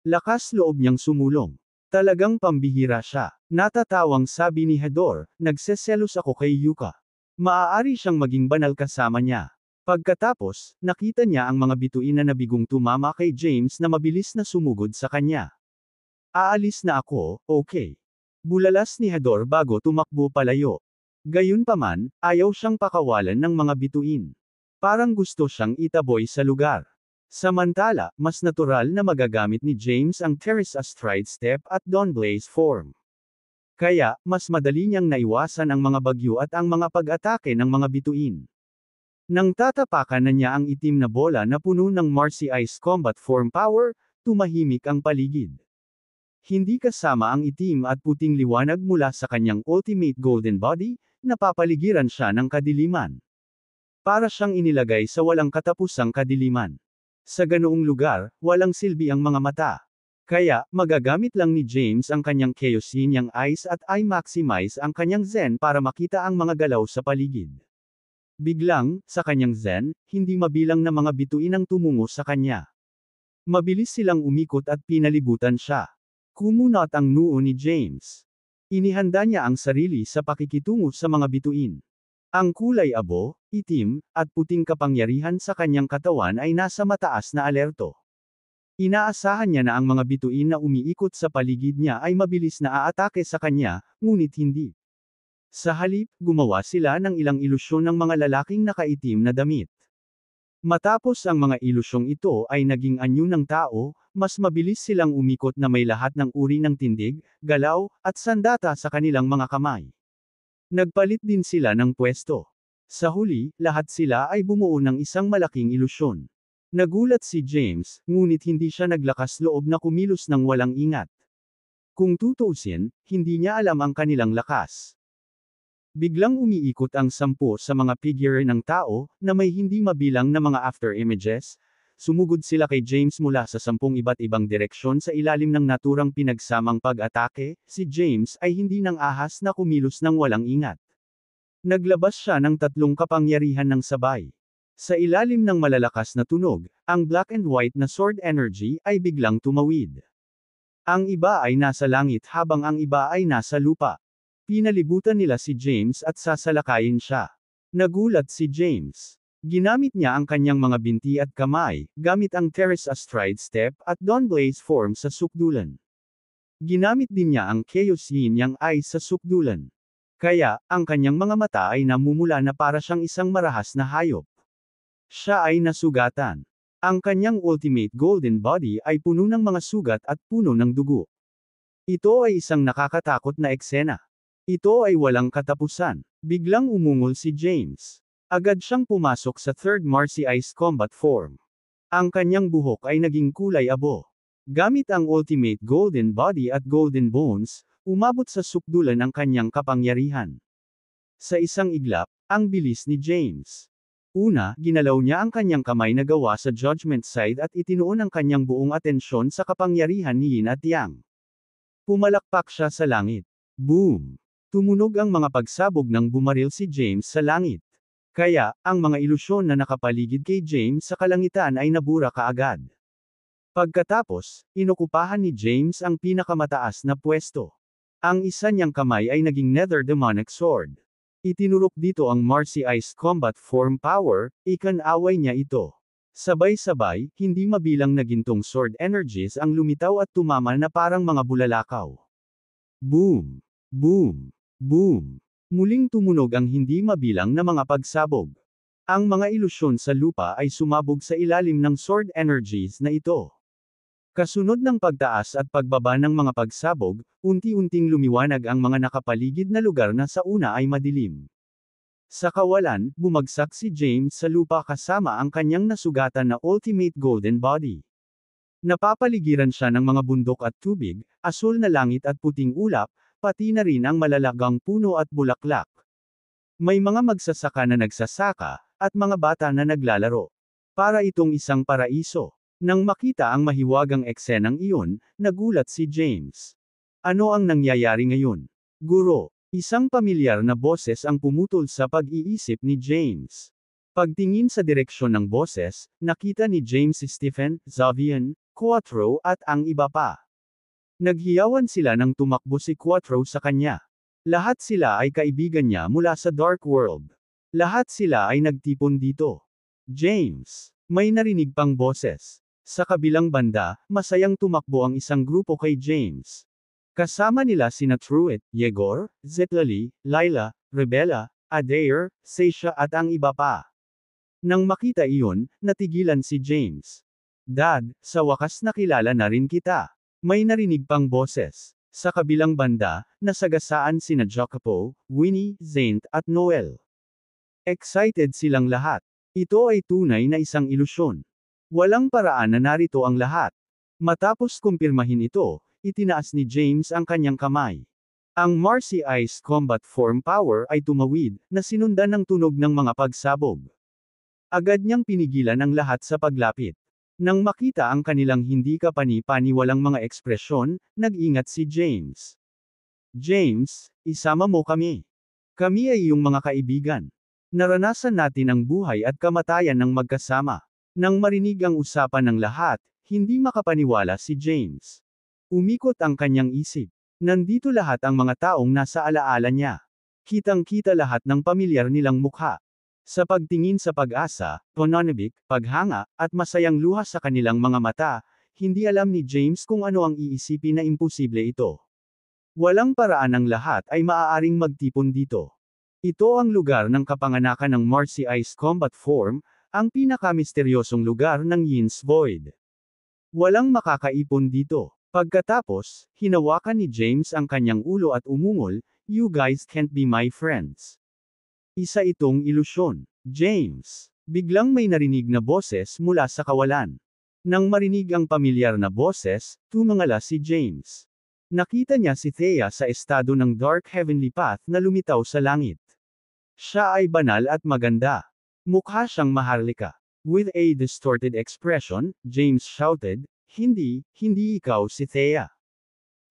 Lakas loob niyang sumulong. Talagang pambihira siya. Natatawang sabi ni Hedor, nagseselos ako kay Yuka. Maaari siyang maging banal kasama niya. Pagkatapos, nakita niya ang mga bituin na nabigong tumama kay James na mabilis na sumugod sa kanya. Aalis na ako, okay. Bulalas ni Hador bago tumakbo palayo. Gayunpaman, ayaw siyang pakawalan ng mga bituin. Parang gusto siyang itaboy sa lugar. Samantala, mas natural na magagamit ni James ang Terrace Astride Step at Dawn Blaze Form. Kaya, mas madali niyang naiwasan ang mga bagyo at ang mga pag-atake ng mga bituin. Nang tatapakan na niya ang itim na bola na puno ng Marcy Ice Combat Form Power, tumahimik ang paligid hindi kasama ang itim at puting liwanag mula sa kanyang ultimate golden body, napapaligiran siya ng kadiliman. Para siyang inilagay sa walang katapusang kadiliman. Sa ganoong lugar, walang silbi ang mga mata. Kaya, magagamit lang ni James ang kanyang chaos yang Eyes at I maximize ang kanyang Zen para makita ang mga galaw sa paligid. Biglang, sa kanyang Zen, hindi mabilang na mga bituin ang tumungo sa kanya. Mabilis silang umikot at pinalibutan siya. Kumunot ang noo ni James. Inihanda niya ang sarili sa pakikitungo sa mga bituin. Ang kulay abo, itim, at puting kapangyarihan sa kanyang katawan ay nasa mataas na alerto. Inaasahan niya na ang mga bituin na umiikot sa paligid niya ay mabilis na aatake sa kanya, ngunit hindi. Sa halip, gumawa sila ng ilang ilusyon ng mga lalaking nakaitim na damit. Matapos ang mga ilusyong ito ay naging anyo ng tao, mas mabilis silang umikot na may lahat ng uri ng tindig, galaw, at sandata sa kanilang mga kamay. Nagpalit din sila ng pwesto. Sa huli, lahat sila ay bumuo ng isang malaking ilusyon. Nagulat si James, ngunit hindi siya naglakas loob na kumilos ng walang ingat. Kung tutuusin, hindi niya alam ang kanilang lakas. Biglang umiikot ang sampu sa mga figure ng tao, na may hindi mabilang na mga after images, sumugod sila kay James mula sa sampung iba't ibang direksyon sa ilalim ng naturang pinagsamang pag-atake, si James ay hindi nang ahas na kumilos ng walang ingat. Naglabas siya ng tatlong kapangyarihan ng sabay. Sa ilalim ng malalakas na tunog, ang black and white na sword energy ay biglang tumawid. Ang iba ay nasa langit habang ang iba ay nasa lupa. Pinalibutan nila si James at sasalakayin siya. Nagulat si James. Ginamit niya ang kanyang mga binti at kamay, gamit ang Terrace Astride Step at Dawn Blaze Form sa sukdulan. Ginamit din niya ang Chaos Yin Yang Eye sa sukdulan. Kaya, ang kanyang mga mata ay namumula na para siyang isang marahas na hayop. Siya ay nasugatan. Ang kanyang ultimate golden body ay puno ng mga sugat at puno ng dugo. Ito ay isang nakakatakot na eksena. Ito ay walang katapusan. Biglang umungol si James. Agad siyang pumasok sa 3rd Marcy Ice Combat Form. Ang kanyang buhok ay naging kulay abo. Gamit ang Ultimate Golden Body at Golden Bones, umabot sa sukdulan ang kanyang kapangyarihan. Sa isang iglap, ang bilis ni James. Una, ginalaw niya ang kanyang kamay na gawa sa judgment side at itinoon ang kanyang buong atensyon sa kapangyarihan ni Yin at Yang. Pumalakpak siya sa langit. Boom! Tumunog ang mga pagsabog ng bumaril si James sa langit. Kaya, ang mga ilusyon na nakapaligid kay James sa kalangitan ay nabura kaagad. Pagkatapos, inokupahan ni James ang pinakamataas na pwesto. Ang isa niyang kamay ay naging Nether Demonic Sword. Itinurok dito ang Marcy Ice Combat Form Power, ikan-away niya ito. Sabay-sabay, hindi mabilang na gintong sword energies ang lumitaw at tumama na parang mga bulalakaw. Boom! Boom! Boom! Muling tumunog ang hindi mabilang na mga pagsabog. Ang mga ilusyon sa lupa ay sumabog sa ilalim ng sword energies na ito. Kasunod ng pagtaas at pagbaba ng mga pagsabog, unti-unting lumiwanag ang mga nakapaligid na lugar na sa una ay madilim. Sa kawalan, bumagsak si James sa lupa kasama ang kanyang nasugatan na Ultimate Golden Body. Napapaligiran siya ng mga bundok at tubig, asul na langit at puting ulap, pati na rin ang malalagang puno at bulaklak. May mga magsasaka na nagsasaka, at mga bata na naglalaro. Para itong isang paraiso. Nang makita ang mahiwagang eksenang iyon, nagulat si James. Ano ang nangyayari ngayon? Guro, isang pamilyar na boses ang pumutol sa pag-iisip ni James. Pagtingin sa direksyon ng boses, nakita ni James Stephen, Xavier, Quattro at ang iba pa. Naghiyawan sila nang tumakbo si Quattro sa kanya. Lahat sila ay kaibigan niya mula sa Dark World. Lahat sila ay nagtipon dito. James, may narinig pang boses. Sa kabilang banda, masayang tumakbo ang isang grupo kay James. Kasama nila sina Truett, Yegor, Zetlali, Laila, Rebella, Adair, Seisha at ang iba pa. Nang makita iyon, natigilan si James. Dad, sa wakas nakilala na rin kita. May narinig pang boses. Sa kabilang banda, nasagasaan sina Jacopo, Winnie, Zaint at Noel. Excited silang lahat. Ito ay tunay na isang ilusyon. Walang paraan na narito ang lahat. Matapos kumpirmahin ito, itinaas ni James ang kanyang kamay. Ang Marcy Ice Combat Form Power ay tumawid, na sinundan ng tunog ng mga pagsabog. Agad niyang pinigilan ang lahat sa paglapit. Nang makita ang kanilang hindi kapani-paniwalang mga ekspresyon, nag-ingat si James. James, isama mo kami. Kami ay iyong mga kaibigan. Naranasan natin ang buhay at kamatayan ng magkasama. Nang marinig ang usapan ng lahat, hindi makapaniwala si James. Umikot ang kanyang isip. Nandito lahat ang mga taong nasa alaala niya. Kitang-kita lahat ng pamilyar nilang mukha. Sa pagtingin sa pag-asa, tononibik, paghanga, at masayang luha sa kanilang mga mata, hindi alam ni James kung ano ang iisipin na imposible ito. Walang paraan ng lahat ay maaaring magtipon dito. Ito ang lugar ng kapanganakan ng Marcy Ice Combat Form, ang pinakamisteryosong lugar ng Yin's Void. Walang makakaipon dito. Pagkatapos, hinawakan ni James ang kanyang ulo at umungol, You guys can't be my friends. Isa itong ilusyon. James. Biglang may narinig na boses mula sa kawalan. Nang marinig ang pamilyar na boses, tumangala si James. Nakita niya si Thea sa estado ng dark heavenly path na lumitaw sa langit. Siya ay banal at maganda. Mukha siyang maharlika. With a distorted expression, James shouted, Hindi, hindi ikaw si Thea.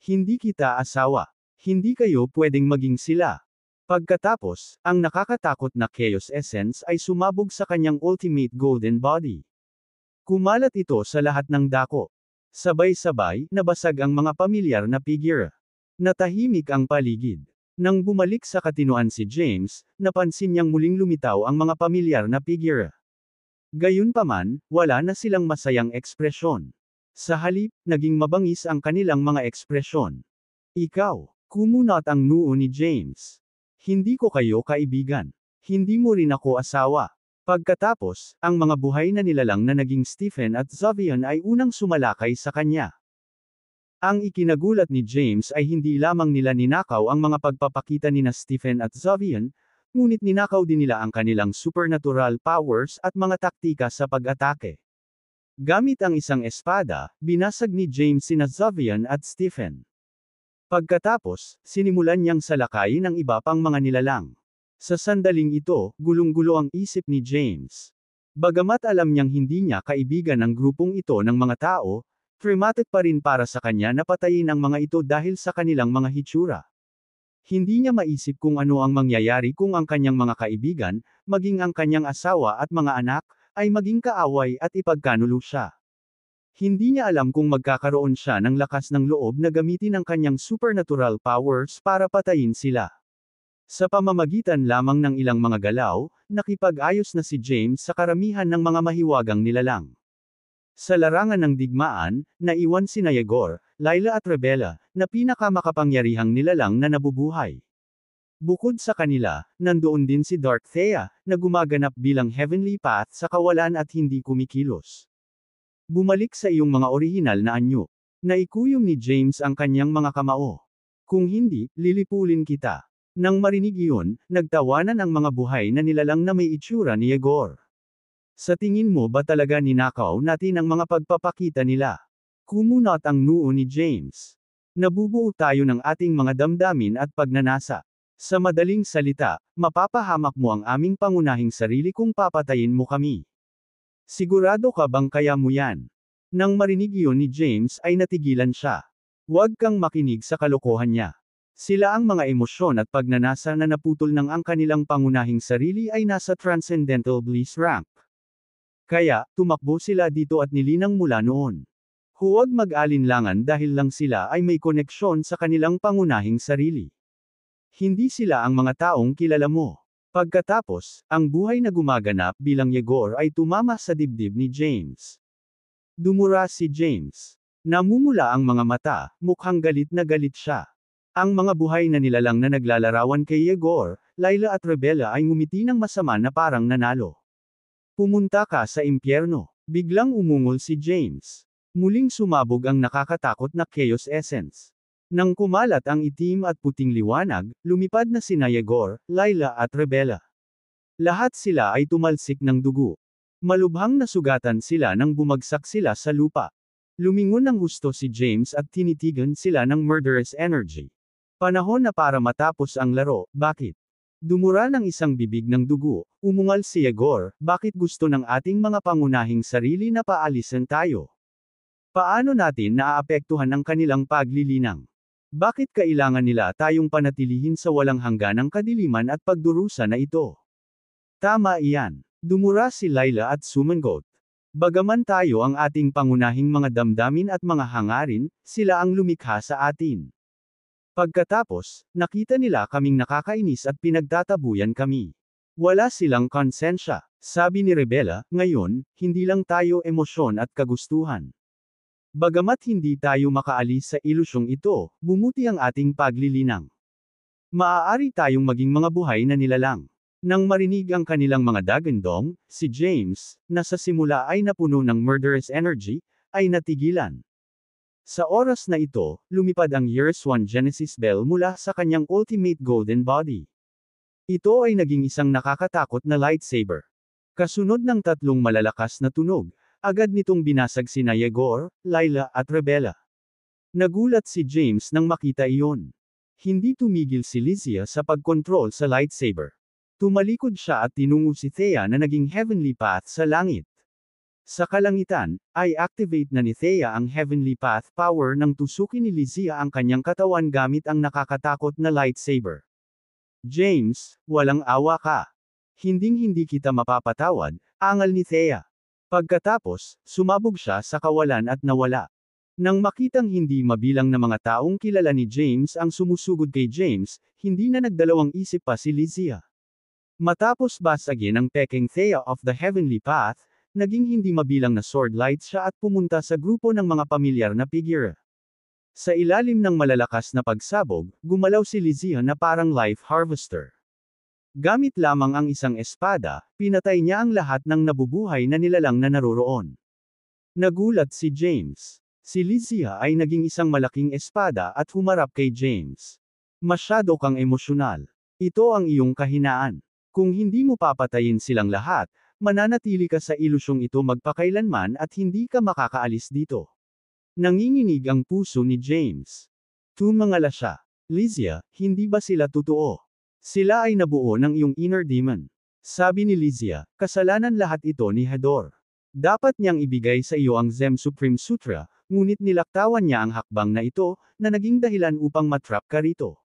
Hindi kita asawa. Hindi kayo pwedeng maging sila. Pagkatapos, ang nakakatakot na Chaos Essence ay sumabog sa kanyang ultimate golden body. Kumalat ito sa lahat ng dako. Sabay-sabay, nabasag ang mga pamilyar na figure. Natahimik ang paligid. Nang bumalik sa katinoan si James, napansin niyang muling lumitaw ang mga pamilyar na figure. Gayunpaman, wala na silang masayang ekspresyon. Sa halip, naging mabangis ang kanilang mga ekspresyon. Ikaw, kumunot ang noo ni James. Hindi ko kayo kaibigan. Hindi mo rin ako asawa. Pagkatapos, ang mga buhay na nilalang na naging Stephen at Zavian ay unang sumalakay sa kanya. Ang ikinagulat ni James ay hindi lamang nila ninakaw ang mga pagpapakita ni na Stephen at Zavian, ngunit ninakaw din nila ang kanilang supernatural powers at mga taktika sa pag-atake. Gamit ang isang espada, binasag ni James sina Zavian at Stephen. Pagkatapos, sinimulan niyang salakayin ang iba pang mga nilalang. Sa sandaling ito, gulong-gulo ang isip ni James. Bagamat alam niyang hindi niya kaibigan ang grupong ito ng mga tao, traumatic pa rin para sa kanya na patayin ang mga ito dahil sa kanilang mga hitsura. Hindi niya maisip kung ano ang mangyayari kung ang kanyang mga kaibigan, maging ang kanyang asawa at mga anak, ay maging kaaway at ipagkanulo siya. Hindi niya alam kung magkakaroon siya ng lakas ng loob na gamitin ang kanyang supernatural powers para patayin sila. Sa pamamagitan lamang ng ilang mga galaw, nakipag-ayos na si James sa karamihan ng mga mahiwagang nilalang. Sa larangan ng digmaan, naiwan si Nayegor, Laila at Rebella, na pinakamakapangyarihang nilalang na nabubuhay. Bukod sa kanila, nandoon din si Dark Thea, na gumaganap bilang Heavenly Path sa kawalan at hindi kumikilos. Bumalik sa iyong mga orihinal na anyo. Naikuyom ni James ang kanyang mga kamao. Kung hindi, lilipulin kita. Nang marinig iyon, nagtawanan ang mga buhay na nilalang na may itsura ni Yegor. Sa tingin mo ba talaga ninakaw natin ang mga pagpapakita nila? Kumunot ang noo ni James. Nabubuo tayo ng ating mga damdamin at pagnanasa. Sa madaling salita, mapapahamak mo ang aming pangunahing sarili kung papatayin mo kami. Sigurado ka bang kaya mo yan? Nang marinig iyon ni James ay natigilan siya. Huwag kang makinig sa kalokohan niya. Sila ang mga emosyon at pagnanasa na naputol ng ang kanilang pangunahing sarili ay nasa transcendental bliss Ramp. Kaya, tumakbo sila dito at nilinang mula noon. Huwag mag-alinlangan dahil lang sila ay may koneksyon sa kanilang pangunahing sarili. Hindi sila ang mga taong kilala mo. Pagkatapos, ang buhay na gumaganap bilang Yegor ay tumama sa dibdib ni James. Dumura si James. Namumula ang mga mata, mukhang galit na galit siya. Ang mga buhay na nilalang na naglalarawan kay Yegor, Laila at Rebella ay ngumiti ng masama na parang nanalo. Pumunta ka sa impyerno. Biglang umungol si James. Muling sumabog ang nakakatakot na Chaos Essence. Nang kumalat ang itim at puting liwanag, lumipad na sina Yegor, Laila at Rebella. Lahat sila ay tumalsik ng dugo. Malubhang nasugatan sila nang bumagsak sila sa lupa. Lumingon ng husto si James at tinitigan sila ng murderous energy. Panahon na para matapos ang laro, bakit? Dumura ng isang bibig ng dugo, umungal si Yegor, bakit gusto ng ating mga pangunahing sarili na paalisan tayo? Paano natin naaapektuhan ang kanilang paglilinang? Bakit kailangan nila tayong panatilihin sa walang hangganang kadiliman at pagdurusa na ito? Tama iyan. Dumura si Laila at sumangot. Bagaman tayo ang ating pangunahing mga damdamin at mga hangarin, sila ang lumikha sa atin. Pagkatapos, nakita nila kaming nakakainis at pinagtatabuyan kami. Wala silang konsensya. Sabi ni Rebella, ngayon, hindi lang tayo emosyon at kagustuhan. Bagamat hindi tayo makaalis sa ilusyong ito, bumuti ang ating paglilinang. Maaari tayong maging mga buhay na nilalang. Nang marinig ang kanilang mga dagandong, si James, na sa simula ay napuno ng murderous energy, ay natigilan. Sa oras na ito, lumipad ang Years 1 Genesis Bell mula sa kanyang ultimate golden body. Ito ay naging isang nakakatakot na lightsaber. Kasunod ng tatlong malalakas na tunog, Agad nitong binasag sina Yegor, Laila at Rebella. Nagulat si James nang makita iyon. Hindi tumigil si Lizia sa pagkontrol sa lightsaber. Tumalikod siya at tinungo si Thea na naging heavenly path sa langit. Sa kalangitan, ay activate na ni Thea ang heavenly path power nang tusukin ni Lizia ang kanyang katawan gamit ang nakakatakot na lightsaber. James, walang awa ka. Hinding-hindi kita mapapatawad, angal ni Thea. Pagkatapos, sumabog siya sa kawalan at nawala. Nang makitang hindi mabilang na mga taong kilala ni James ang sumusugod kay James, hindi na nagdalawang isip pa si Lizia. Matapos basagin ang peking Thea of the Heavenly Path, naging hindi mabilang na sword light siya at pumunta sa grupo ng mga pamilyar na figure. Sa ilalim ng malalakas na pagsabog, gumalaw si Lizia na parang life harvester. Gamit lamang ang isang espada, pinatay niya ang lahat ng nabubuhay na nilalang na naroroon. Nagulat si James. Si Lizia ay naging isang malaking espada at humarap kay James. Masyado kang emosyonal. Ito ang iyong kahinaan. Kung hindi mo papatayin silang lahat, mananatili ka sa ilusyong ito magpakailanman at hindi ka makakaalis dito. Nanginginig ang puso ni James. Tumangala siya. Lizia, hindi ba sila totoo? Sila ay nabuo ng iyong inner demon. Sabi ni Lizia, kasalanan lahat ito ni Hador. Dapat niyang ibigay sa iyo ang Zem Supreme Sutra, ngunit nilaktawan niya ang hakbang na ito, na naging dahilan upang matrap ka rito.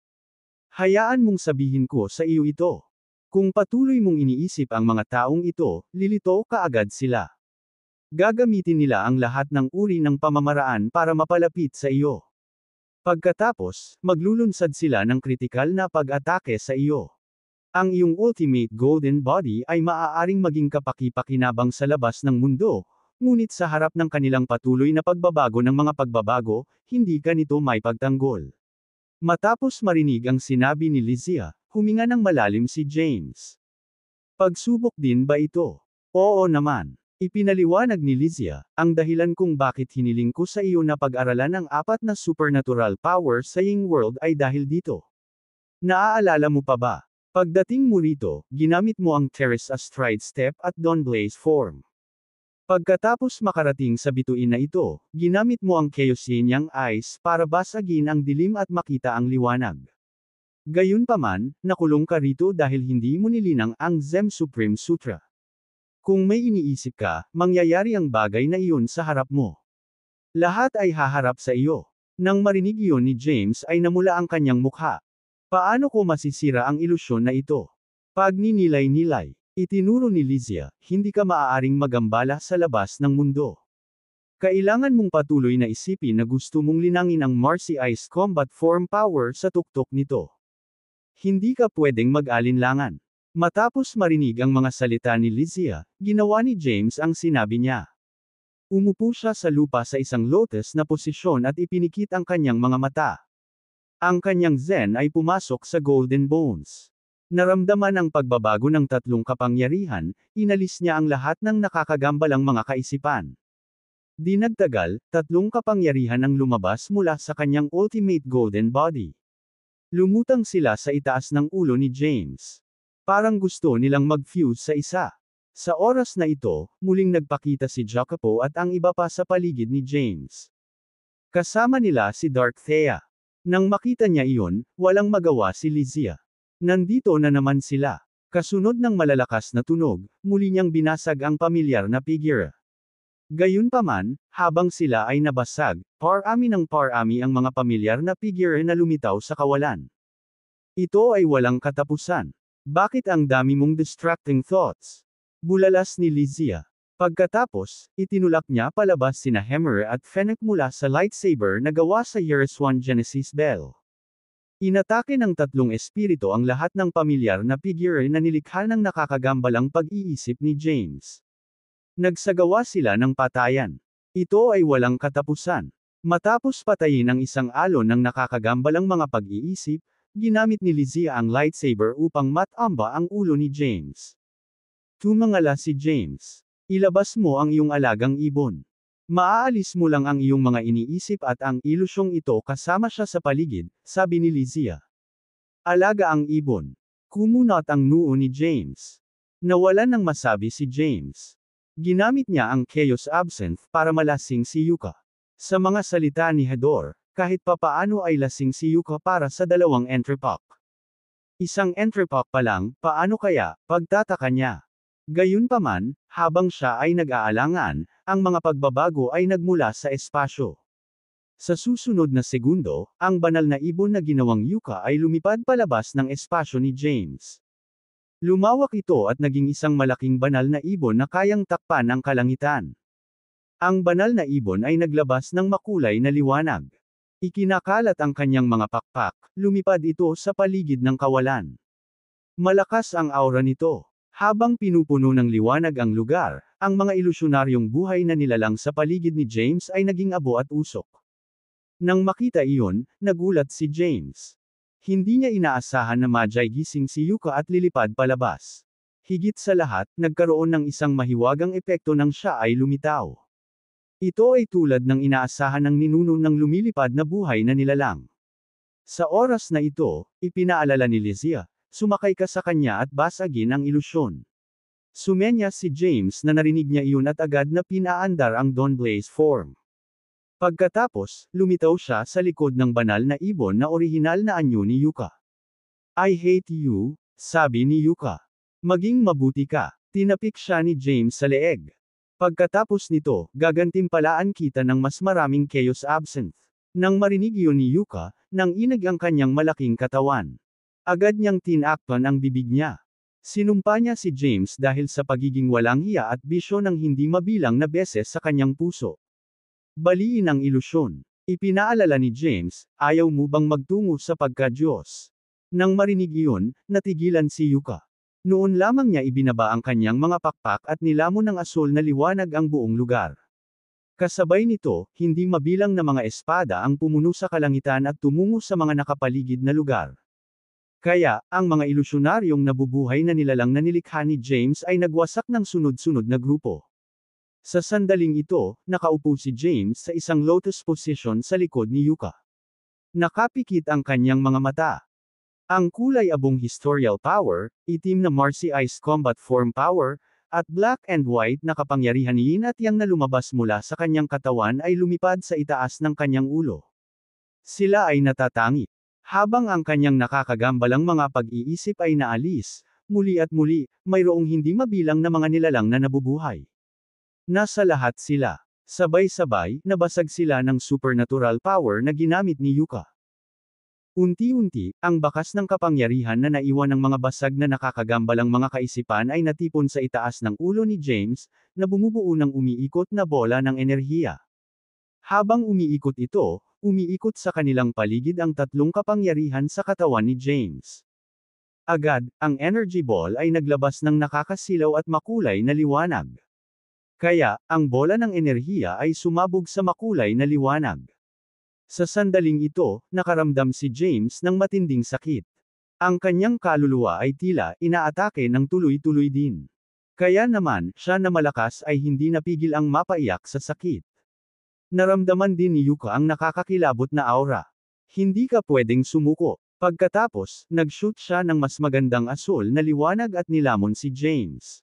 Hayaan mong sabihin ko sa iyo ito. Kung patuloy mong iniisip ang mga taong ito, lilito ka agad sila. Gagamitin nila ang lahat ng uri ng pamamaraan para mapalapit sa iyo. Pagkatapos, maglulunsad sila ng kritikal na pag-atake sa iyo. Ang iyong ultimate golden body ay maaaring maging kapakipakinabang sa labas ng mundo, ngunit sa harap ng kanilang patuloy na pagbabago ng mga pagbabago, hindi ka nito may pagtanggol. Matapos marinig ang sinabi ni Lizia, huminga ng malalim si James. Pagsubok din ba ito? Oo naman. Ipinaliwanag ni Lizia, ang dahilan kung bakit hiniling ko sa iyo na pag-aralan ang apat na supernatural power sa Ying World ay dahil dito. Naaalala mo pa ba? Pagdating mo rito, ginamit mo ang Terrace Astride Step at Dawnblaze Form. Pagkatapos makarating sa bituin na ito, ginamit mo ang Chaosinyang Eyes para basagin ang dilim at makita ang liwanag. Gayunpaman, nakulong ka rito dahil hindi mo nilinang ang Zem Supreme Sutra. Kung may iniisip ka, mangyayari ang bagay na iyon sa harap mo. Lahat ay haharap sa iyo. Nang marinig iyon ni James ay namula ang kanyang mukha. Paano ko masisira ang ilusyon na ito? Pag ninilay-nilay, itinuro ni Lizia, hindi ka maaaring magambala sa labas ng mundo. Kailangan mong patuloy na isipin na gusto mong linangin ang Marcy Ice Combat Form Power sa tuktok nito. Hindi ka pwedeng mag-alinlangan. Matapos marinig ang mga salita ni Lizia, ginawa ni James ang sinabi niya. Umupo siya sa lupa sa isang lotus na posisyon at ipinikit ang kanyang mga mata. Ang kanyang zen ay pumasok sa golden bones. Naramdaman ang pagbabago ng tatlong kapangyarihan, inalis niya ang lahat ng nakakagambalang mga kaisipan. Dinagtagal, tatlong kapangyarihan ang lumabas mula sa kanyang ultimate golden body. Lumutang sila sa itaas ng ulo ni James. Parang gusto nilang mag-fuse sa isa. Sa oras na ito, muling nagpakita si Jacopo at ang iba pa sa paligid ni James. Kasama nila si Dark Thea. Nang makita niya iyon, walang magawa si Lizia. Nandito na naman sila. Kasunod ng malalakas na tunog, muli niyang binasag ang pamilyar na figure. Gayunpaman, habang sila ay nabasag, parami ng parami ang mga pamilyar na figure na lumitaw sa kawalan. Ito ay walang katapusan. Bakit ang dami mong distracting thoughts? Bulalas ni Lizia. Pagkatapos, itinulak niya palabas sina Hammer at Fennec mula sa lightsaber na gawa sa Years One Genesis Bell. Inatake ng tatlong espiritu ang lahat ng pamilyar na figure na nilikha ng nakakagambalang pag-iisip ni James. Nagsagawa sila ng patayan. Ito ay walang katapusan. Matapos patayin ang isang alon ng nakakagambalang mga pag-iisip, Ginamit ni Lizia ang lightsaber upang matamba ang ulo ni James. Tumangala si James. Ilabas mo ang iyong alagang ibon. Maaalis mo lang ang iyong mga iniisip at ang ilusyong ito kasama siya sa paligid, sabi ni Lizia. Alaga ang ibon. Kumunot ang noo ni James. Nawalan ng masabi si James. Ginamit niya ang Chaos Absinthe para malasing si Yuka. Sa mga salita ni Hedor, kahit papaano ay lasing si Yuka para sa dalawang entrepok. Isang entrepok pa lang, paano kaya, pagtataka niya. Gayunpaman, habang siya ay nag-aalangan, ang mga pagbabago ay nagmula sa espasyo. Sa susunod na segundo, ang banal na ibon na ginawang yuka ay lumipad palabas ng espasyo ni James. Lumawak ito at naging isang malaking banal na ibon na kayang takpan ang kalangitan. Ang banal na ibon ay naglabas ng makulay na liwanag. Ikinakalat ang kanyang mga pakpak, lumipad ito sa paligid ng kawalan. Malakas ang aura nito. Habang pinupuno ng liwanag ang lugar, ang mga ilusyonaryong buhay na nilalang sa paligid ni James ay naging abo at usok. Nang makita iyon, nagulat si James. Hindi niya inaasahan na majay gising si Yuka at lilipad palabas. Higit sa lahat, nagkaroon ng isang mahiwagang epekto nang siya ay lumitaw. Ito ay tulad ng inaasahan ng ninuno ng lumilipad na buhay na nilalang. Sa oras na ito, ipinaalala ni Lizia, sumakay ka sa kanya at basagin ang ilusyon. Sumenya si James na narinig niya iyon at agad na pinaandar ang Don Blaze form. Pagkatapos, lumitaw siya sa likod ng banal na ibon na orihinal na anyo ni Yuka. I hate you, sabi ni Yuka. Maging mabuti ka. Tinapik siya ni James sa leeg. Pagkatapos nito, gagantimpalaan kita ng mas maraming chaos absinthe. Nang marinig yun ni Yuka, nang inig ang kanyang malaking katawan. Agad niyang tinakpan ang bibig niya. Sinumpa niya si James dahil sa pagiging walang hiya at bisyo ng hindi mabilang na beses sa kanyang puso. Baliin ang ilusyon. Ipinaalala ni James, ayaw mo bang magtungo sa pagka-Diyos? Nang marinig iyon, natigilan si Yuka. Noon lamang niya ibinaba ang kanyang mga pakpak at nilamon ng asul na liwanag ang buong lugar. Kasabay nito, hindi mabilang na mga espada ang pumuno sa kalangitan at tumungo sa mga nakapaligid na lugar. Kaya, ang mga ilusyonaryong nabubuhay na nilalang na nilikha ni James ay nagwasak ng sunod-sunod na grupo. Sa sandaling ito, nakaupo si James sa isang lotus position sa likod ni Yuka. Nakapikit ang kanyang mga mata. Ang kulay abong Historial Power, itim na Marcy Ice Combat Form Power, at black and white na kapangyarihan ni Inatyang na lumabas mula sa kanyang katawan ay lumipad sa itaas ng kanyang ulo. Sila ay natatangi. Habang ang kanyang nakakagambalang mga pag-iisip ay naalis, muli at muli, mayroong hindi mabilang na mga nilalang na nabubuhay. Nasa lahat sila. Sabay-sabay, nabasag sila ng supernatural power na ginamit ni Yuka. Unti-unti, ang bakas ng kapangyarihan na naiwan ng mga basag na nakakagambalang mga kaisipan ay natipon sa itaas ng ulo ni James, na bumubuo ng umiikot na bola ng enerhiya. Habang umiikot ito, umiikot sa kanilang paligid ang tatlong kapangyarihan sa katawan ni James. Agad, ang energy ball ay naglabas ng nakakasilaw at makulay na liwanag. Kaya, ang bola ng enerhiya ay sumabog sa makulay na liwanag. Sa sandaling ito, nakaramdam si James ng matinding sakit. Ang kanyang kaluluwa ay tila inaatake ng tuloy-tuloy din. Kaya naman, siya na malakas ay hindi napigil ang mapaiyak sa sakit. Naramdaman din ni Yuka ang nakakakilabot na aura. Hindi ka pwedeng sumuko. Pagkatapos, nag-shoot siya ng mas magandang asul na liwanag at nilamon si James.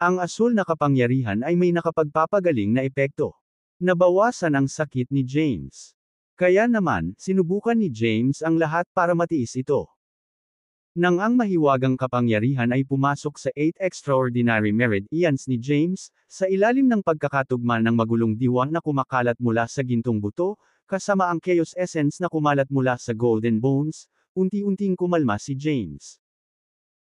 Ang asul na kapangyarihan ay may nakapagpapagaling na epekto. Nabawasan ang sakit ni James. Kaya naman, sinubukan ni James ang lahat para matiis ito. Nang ang mahiwagang kapangyarihan ay pumasok sa 8 extraordinary Merit Ians ni James, sa ilalim ng pagkakatugma ng magulong diwa na kumakalat mula sa gintong buto, kasama ang chaos essence na kumalat mula sa golden bones, unti-unting kumalma si James.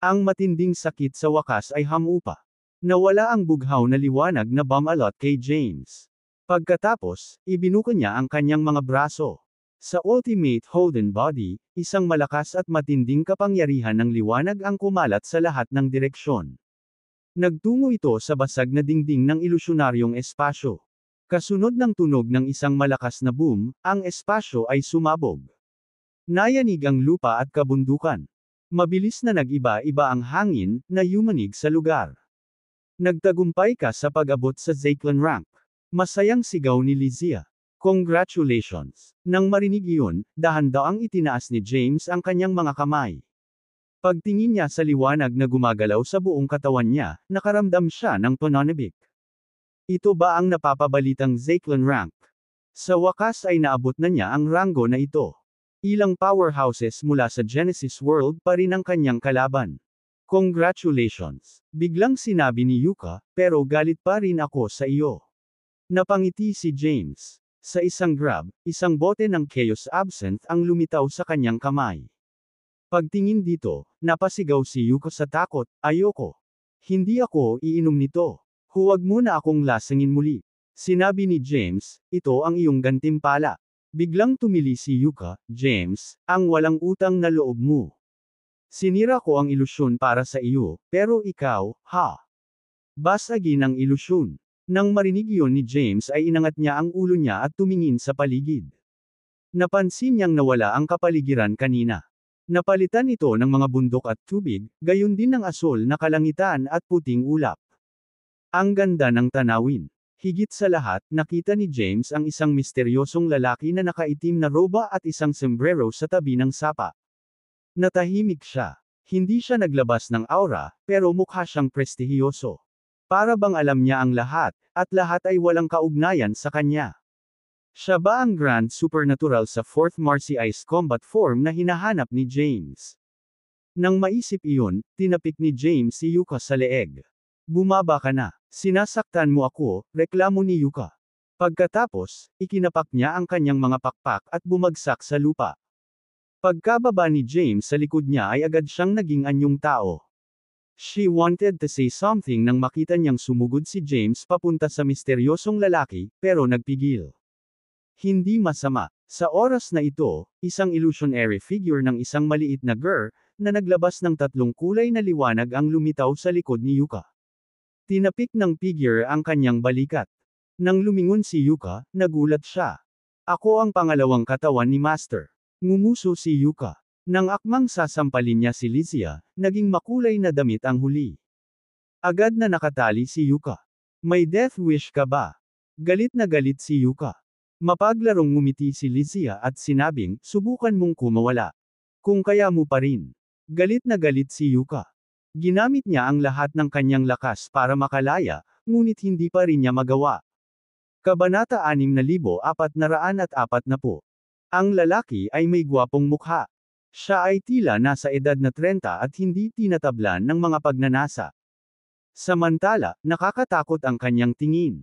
Ang matinding sakit sa wakas ay hamupa. Nawala ang bughaw na liwanag na bumalot kay James. Pagkatapos, ibinuko niya ang kanyang mga braso. Sa Ultimate Holden Body, isang malakas at matinding kapangyarihan ng liwanag ang kumalat sa lahat ng direksyon. Nagtungo ito sa basag na dingding ng ilusyonaryong espasyo. Kasunod ng tunog ng isang malakas na boom, ang espasyo ay sumabog. Nayanig ang lupa at kabundukan. Mabilis na nag-iba-iba ang hangin na yumanig sa lugar. Nagtagumpay ka sa pag-abot sa Zakelin Ramp. Masayang sigaw ni Lizia. Congratulations! Nang marinig iyon, dahan-daang itinaas ni James ang kanyang mga kamay. Pagtingin niya sa liwanag na gumagalaw sa buong katawan niya, nakaramdam siya ng pananabik. Ito ba ang napapabalitang Zaklon rank? Sa wakas ay naabot na niya ang ranggo na ito. Ilang powerhouses mula sa Genesis World pa rin ang kanyang kalaban. Congratulations! Biglang sinabi ni Yuka, pero galit pa rin ako sa iyo. Napangiti si James. Sa isang grab, isang bote ng Chaos Absinthe ang lumitaw sa kanyang kamay. Pagtingin dito, napasigaw si Yuko sa takot, ayoko. Hindi ako iinom nito. Huwag mo na akong lasangin muli. Sinabi ni James, ito ang iyong gantimpala. Biglang tumili si Yuka, James, ang walang utang na loob mo. Sinira ko ang ilusyon para sa iyo, pero ikaw, ha? Basagin ang ilusyon. Nang marinig yon ni James ay inangat niya ang ulo niya at tumingin sa paligid. Napansin niyang nawala ang kapaligiran kanina. Napalitan ito ng mga bundok at tubig, gayon din ng asol na kalangitan at puting ulap. Ang ganda ng tanawin. Higit sa lahat, nakita ni James ang isang misteryosong lalaki na nakaitim na roba at isang sombrero sa tabi ng sapa. Natahimik siya. Hindi siya naglabas ng aura, pero mukha siyang prestihiyoso. Para bang alam niya ang lahat, at lahat ay walang kaugnayan sa kanya. Siya ba ang Grand Supernatural sa 4th Marcy Ice Combat form na hinahanap ni James? Nang maisip iyon, tinapik ni James si Yuka sa leeg. Bumaba ka na. Sinasaktan mo ako, reklamo ni Yuka. Pagkatapos, ikinapak niya ang kanyang mga pakpak at bumagsak sa lupa. Pagkababa ni James sa likod niya ay agad siyang naging anyong tao. She wanted to say something nang makita niyang sumugod si James papunta sa misteryosong lalaki, pero nagpigil. Hindi masama. Sa oras na ito, isang illusionary figure ng isang maliit na girl, na naglabas ng tatlong kulay na liwanag ang lumitaw sa likod ni Yuka. Tinapik ng figure ang kanyang balikat. Nang lumingon si Yuka, nagulat siya. Ako ang pangalawang katawan ni Master. Ngumuso si Yuka. Nang akmang sasampalin niya si Lizia, naging makulay na damit ang huli. Agad na nakatali si Yuka. May death wish ka ba? Galit na galit si Yuka. Mapaglarong ngumiti si Lizia at sinabing, subukan mong kumawala. Kung kaya mo pa rin. Galit na galit si Yuka. Ginamit niya ang lahat ng kanyang lakas para makalaya, ngunit hindi pa rin niya magawa. Kabanata 6440 Ang lalaki ay may gwapong mukha. Siya ay tila nasa edad na 30 at hindi tinatablan ng mga pagnanasa. Samantala, nakakatakot ang kanyang tingin.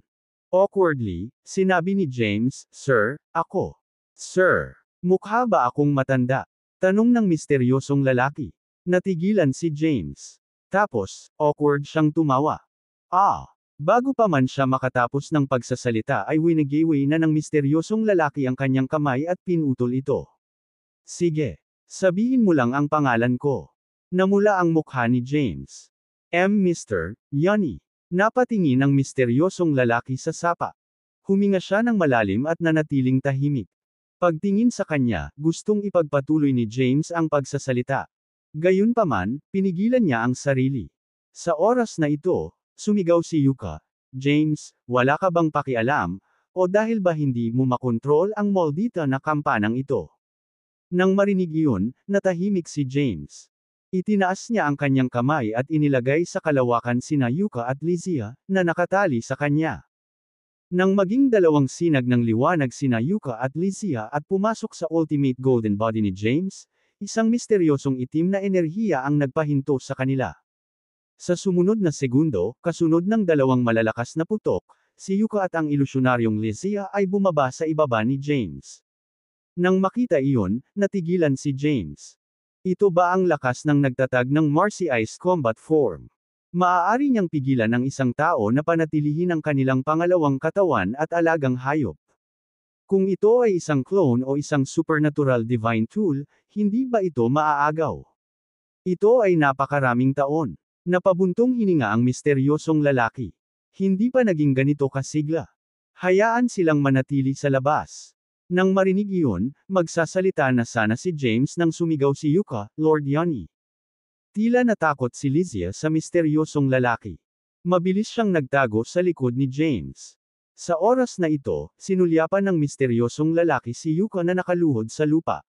Awkwardly, sinabi ni James, Sir, ako. Sir, mukha ba akong matanda? Tanong ng misteryosong lalaki. Natigilan si James. Tapos, awkward siyang tumawa. Ah! Bago pa man siya makatapos ng pagsasalita ay winigiway na ng misteryosong lalaki ang kanyang kamay at pinutol ito. Sige. Sabihin mo lang ang pangalan ko. Namula ang mukha ni James. M. Mr. Yanni. Napatingin ang misteryosong lalaki sa sapa. Huminga siya ng malalim at nanatiling tahimik. Pagtingin sa kanya, gustong ipagpatuloy ni James ang pagsasalita. Gayunpaman, pinigilan niya ang sarili. Sa oras na ito, sumigaw si Yuka, James, wala ka bang pakialam, o dahil ba hindi mo makontrol ang moldita na kampanang ito? Nang marinig iyon, natahimik si James. Itinaas niya ang kanyang kamay at inilagay sa kalawakan sina Yuka at Lizia, na nakatali sa kanya. Nang maging dalawang sinag ng liwanag sina Yuka at Lizia at pumasok sa ultimate golden body ni James, isang misteryosong itim na enerhiya ang nagpahinto sa kanila. Sa sumunod na segundo, kasunod ng dalawang malalakas na putok, si Yuka at ang ilusyonaryong Lizia ay bumaba sa ibaba ni James. Nang makita iyon, natigilan si James. Ito ba ang lakas ng nagtatag ng Marcy Ice Combat Form? Maaari niyang pigilan ang isang tao na panatilihin ang kanilang pangalawang katawan at alagang hayop. Kung ito ay isang clone o isang supernatural divine tool, hindi ba ito maaagaw? Ito ay napakaraming taon. Napabuntong hininga ang misteryosong lalaki. Hindi pa naging ganito kasigla. Hayaan silang manatili sa labas. Nang marinig iyon, magsasalita na sana si James nang sumigaw si Yuka, Lord Yanni. Tila natakot si Lizia sa misteryosong lalaki. Mabilis siyang nagtago sa likod ni James. Sa oras na ito, sinulyapan ng misteryosong lalaki si Yuka na nakaluhod sa lupa.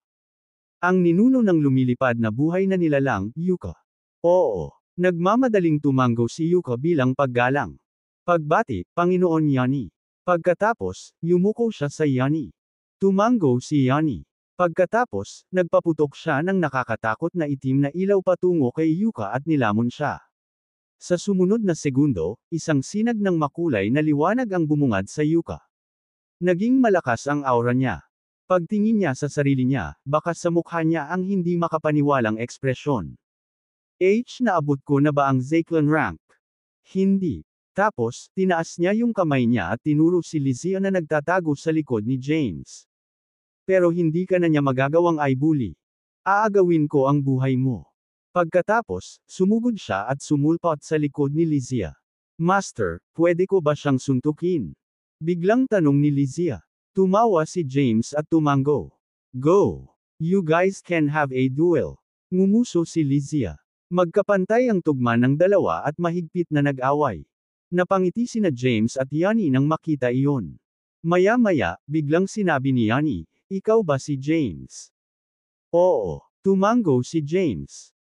Ang ninuno ng lumilipad na buhay na nila lang, Yuka. Oo, nagmamadaling tumanggo si Yuka bilang paggalang. Pagbati, Panginoon Yani. Pagkatapos, yumuko siya sa Yani. Tumanggo si Yanni. Pagkatapos, nagpaputok siya ng nakakatakot na itim na ilaw patungo kay Yuka at nilamon siya. Sa sumunod na segundo, isang sinag ng makulay na liwanag ang bumungad sa Yuka. Naging malakas ang aura niya. Pagtingin niya sa sarili niya, baka sa mukha niya ang hindi makapaniwalang ekspresyon. H. Naabot ko na ba ang Zeklon rank? Hindi. Tapos, tinaas niya yung kamay niya at tinuro si Lizia na nagtatago sa likod ni James. Pero hindi ka na niya magagawang ay bully. Aagawin ko ang buhay mo. Pagkatapos, sumugod siya at sumulpot sa likod ni Lizia. Master, pwede ko ba siyang suntukin? Biglang tanong ni Lizia. Tumawa si James at tumango. Go! You guys can have a duel. Ngumuso si Lizia. Magkapantay ang tugma ng dalawa at mahigpit na nag-away. Napangiti sina James at Yani nang makita iyon. Maya-maya, biglang sinabi ni Yani, ikaw ba si James? Oo, tumango si James.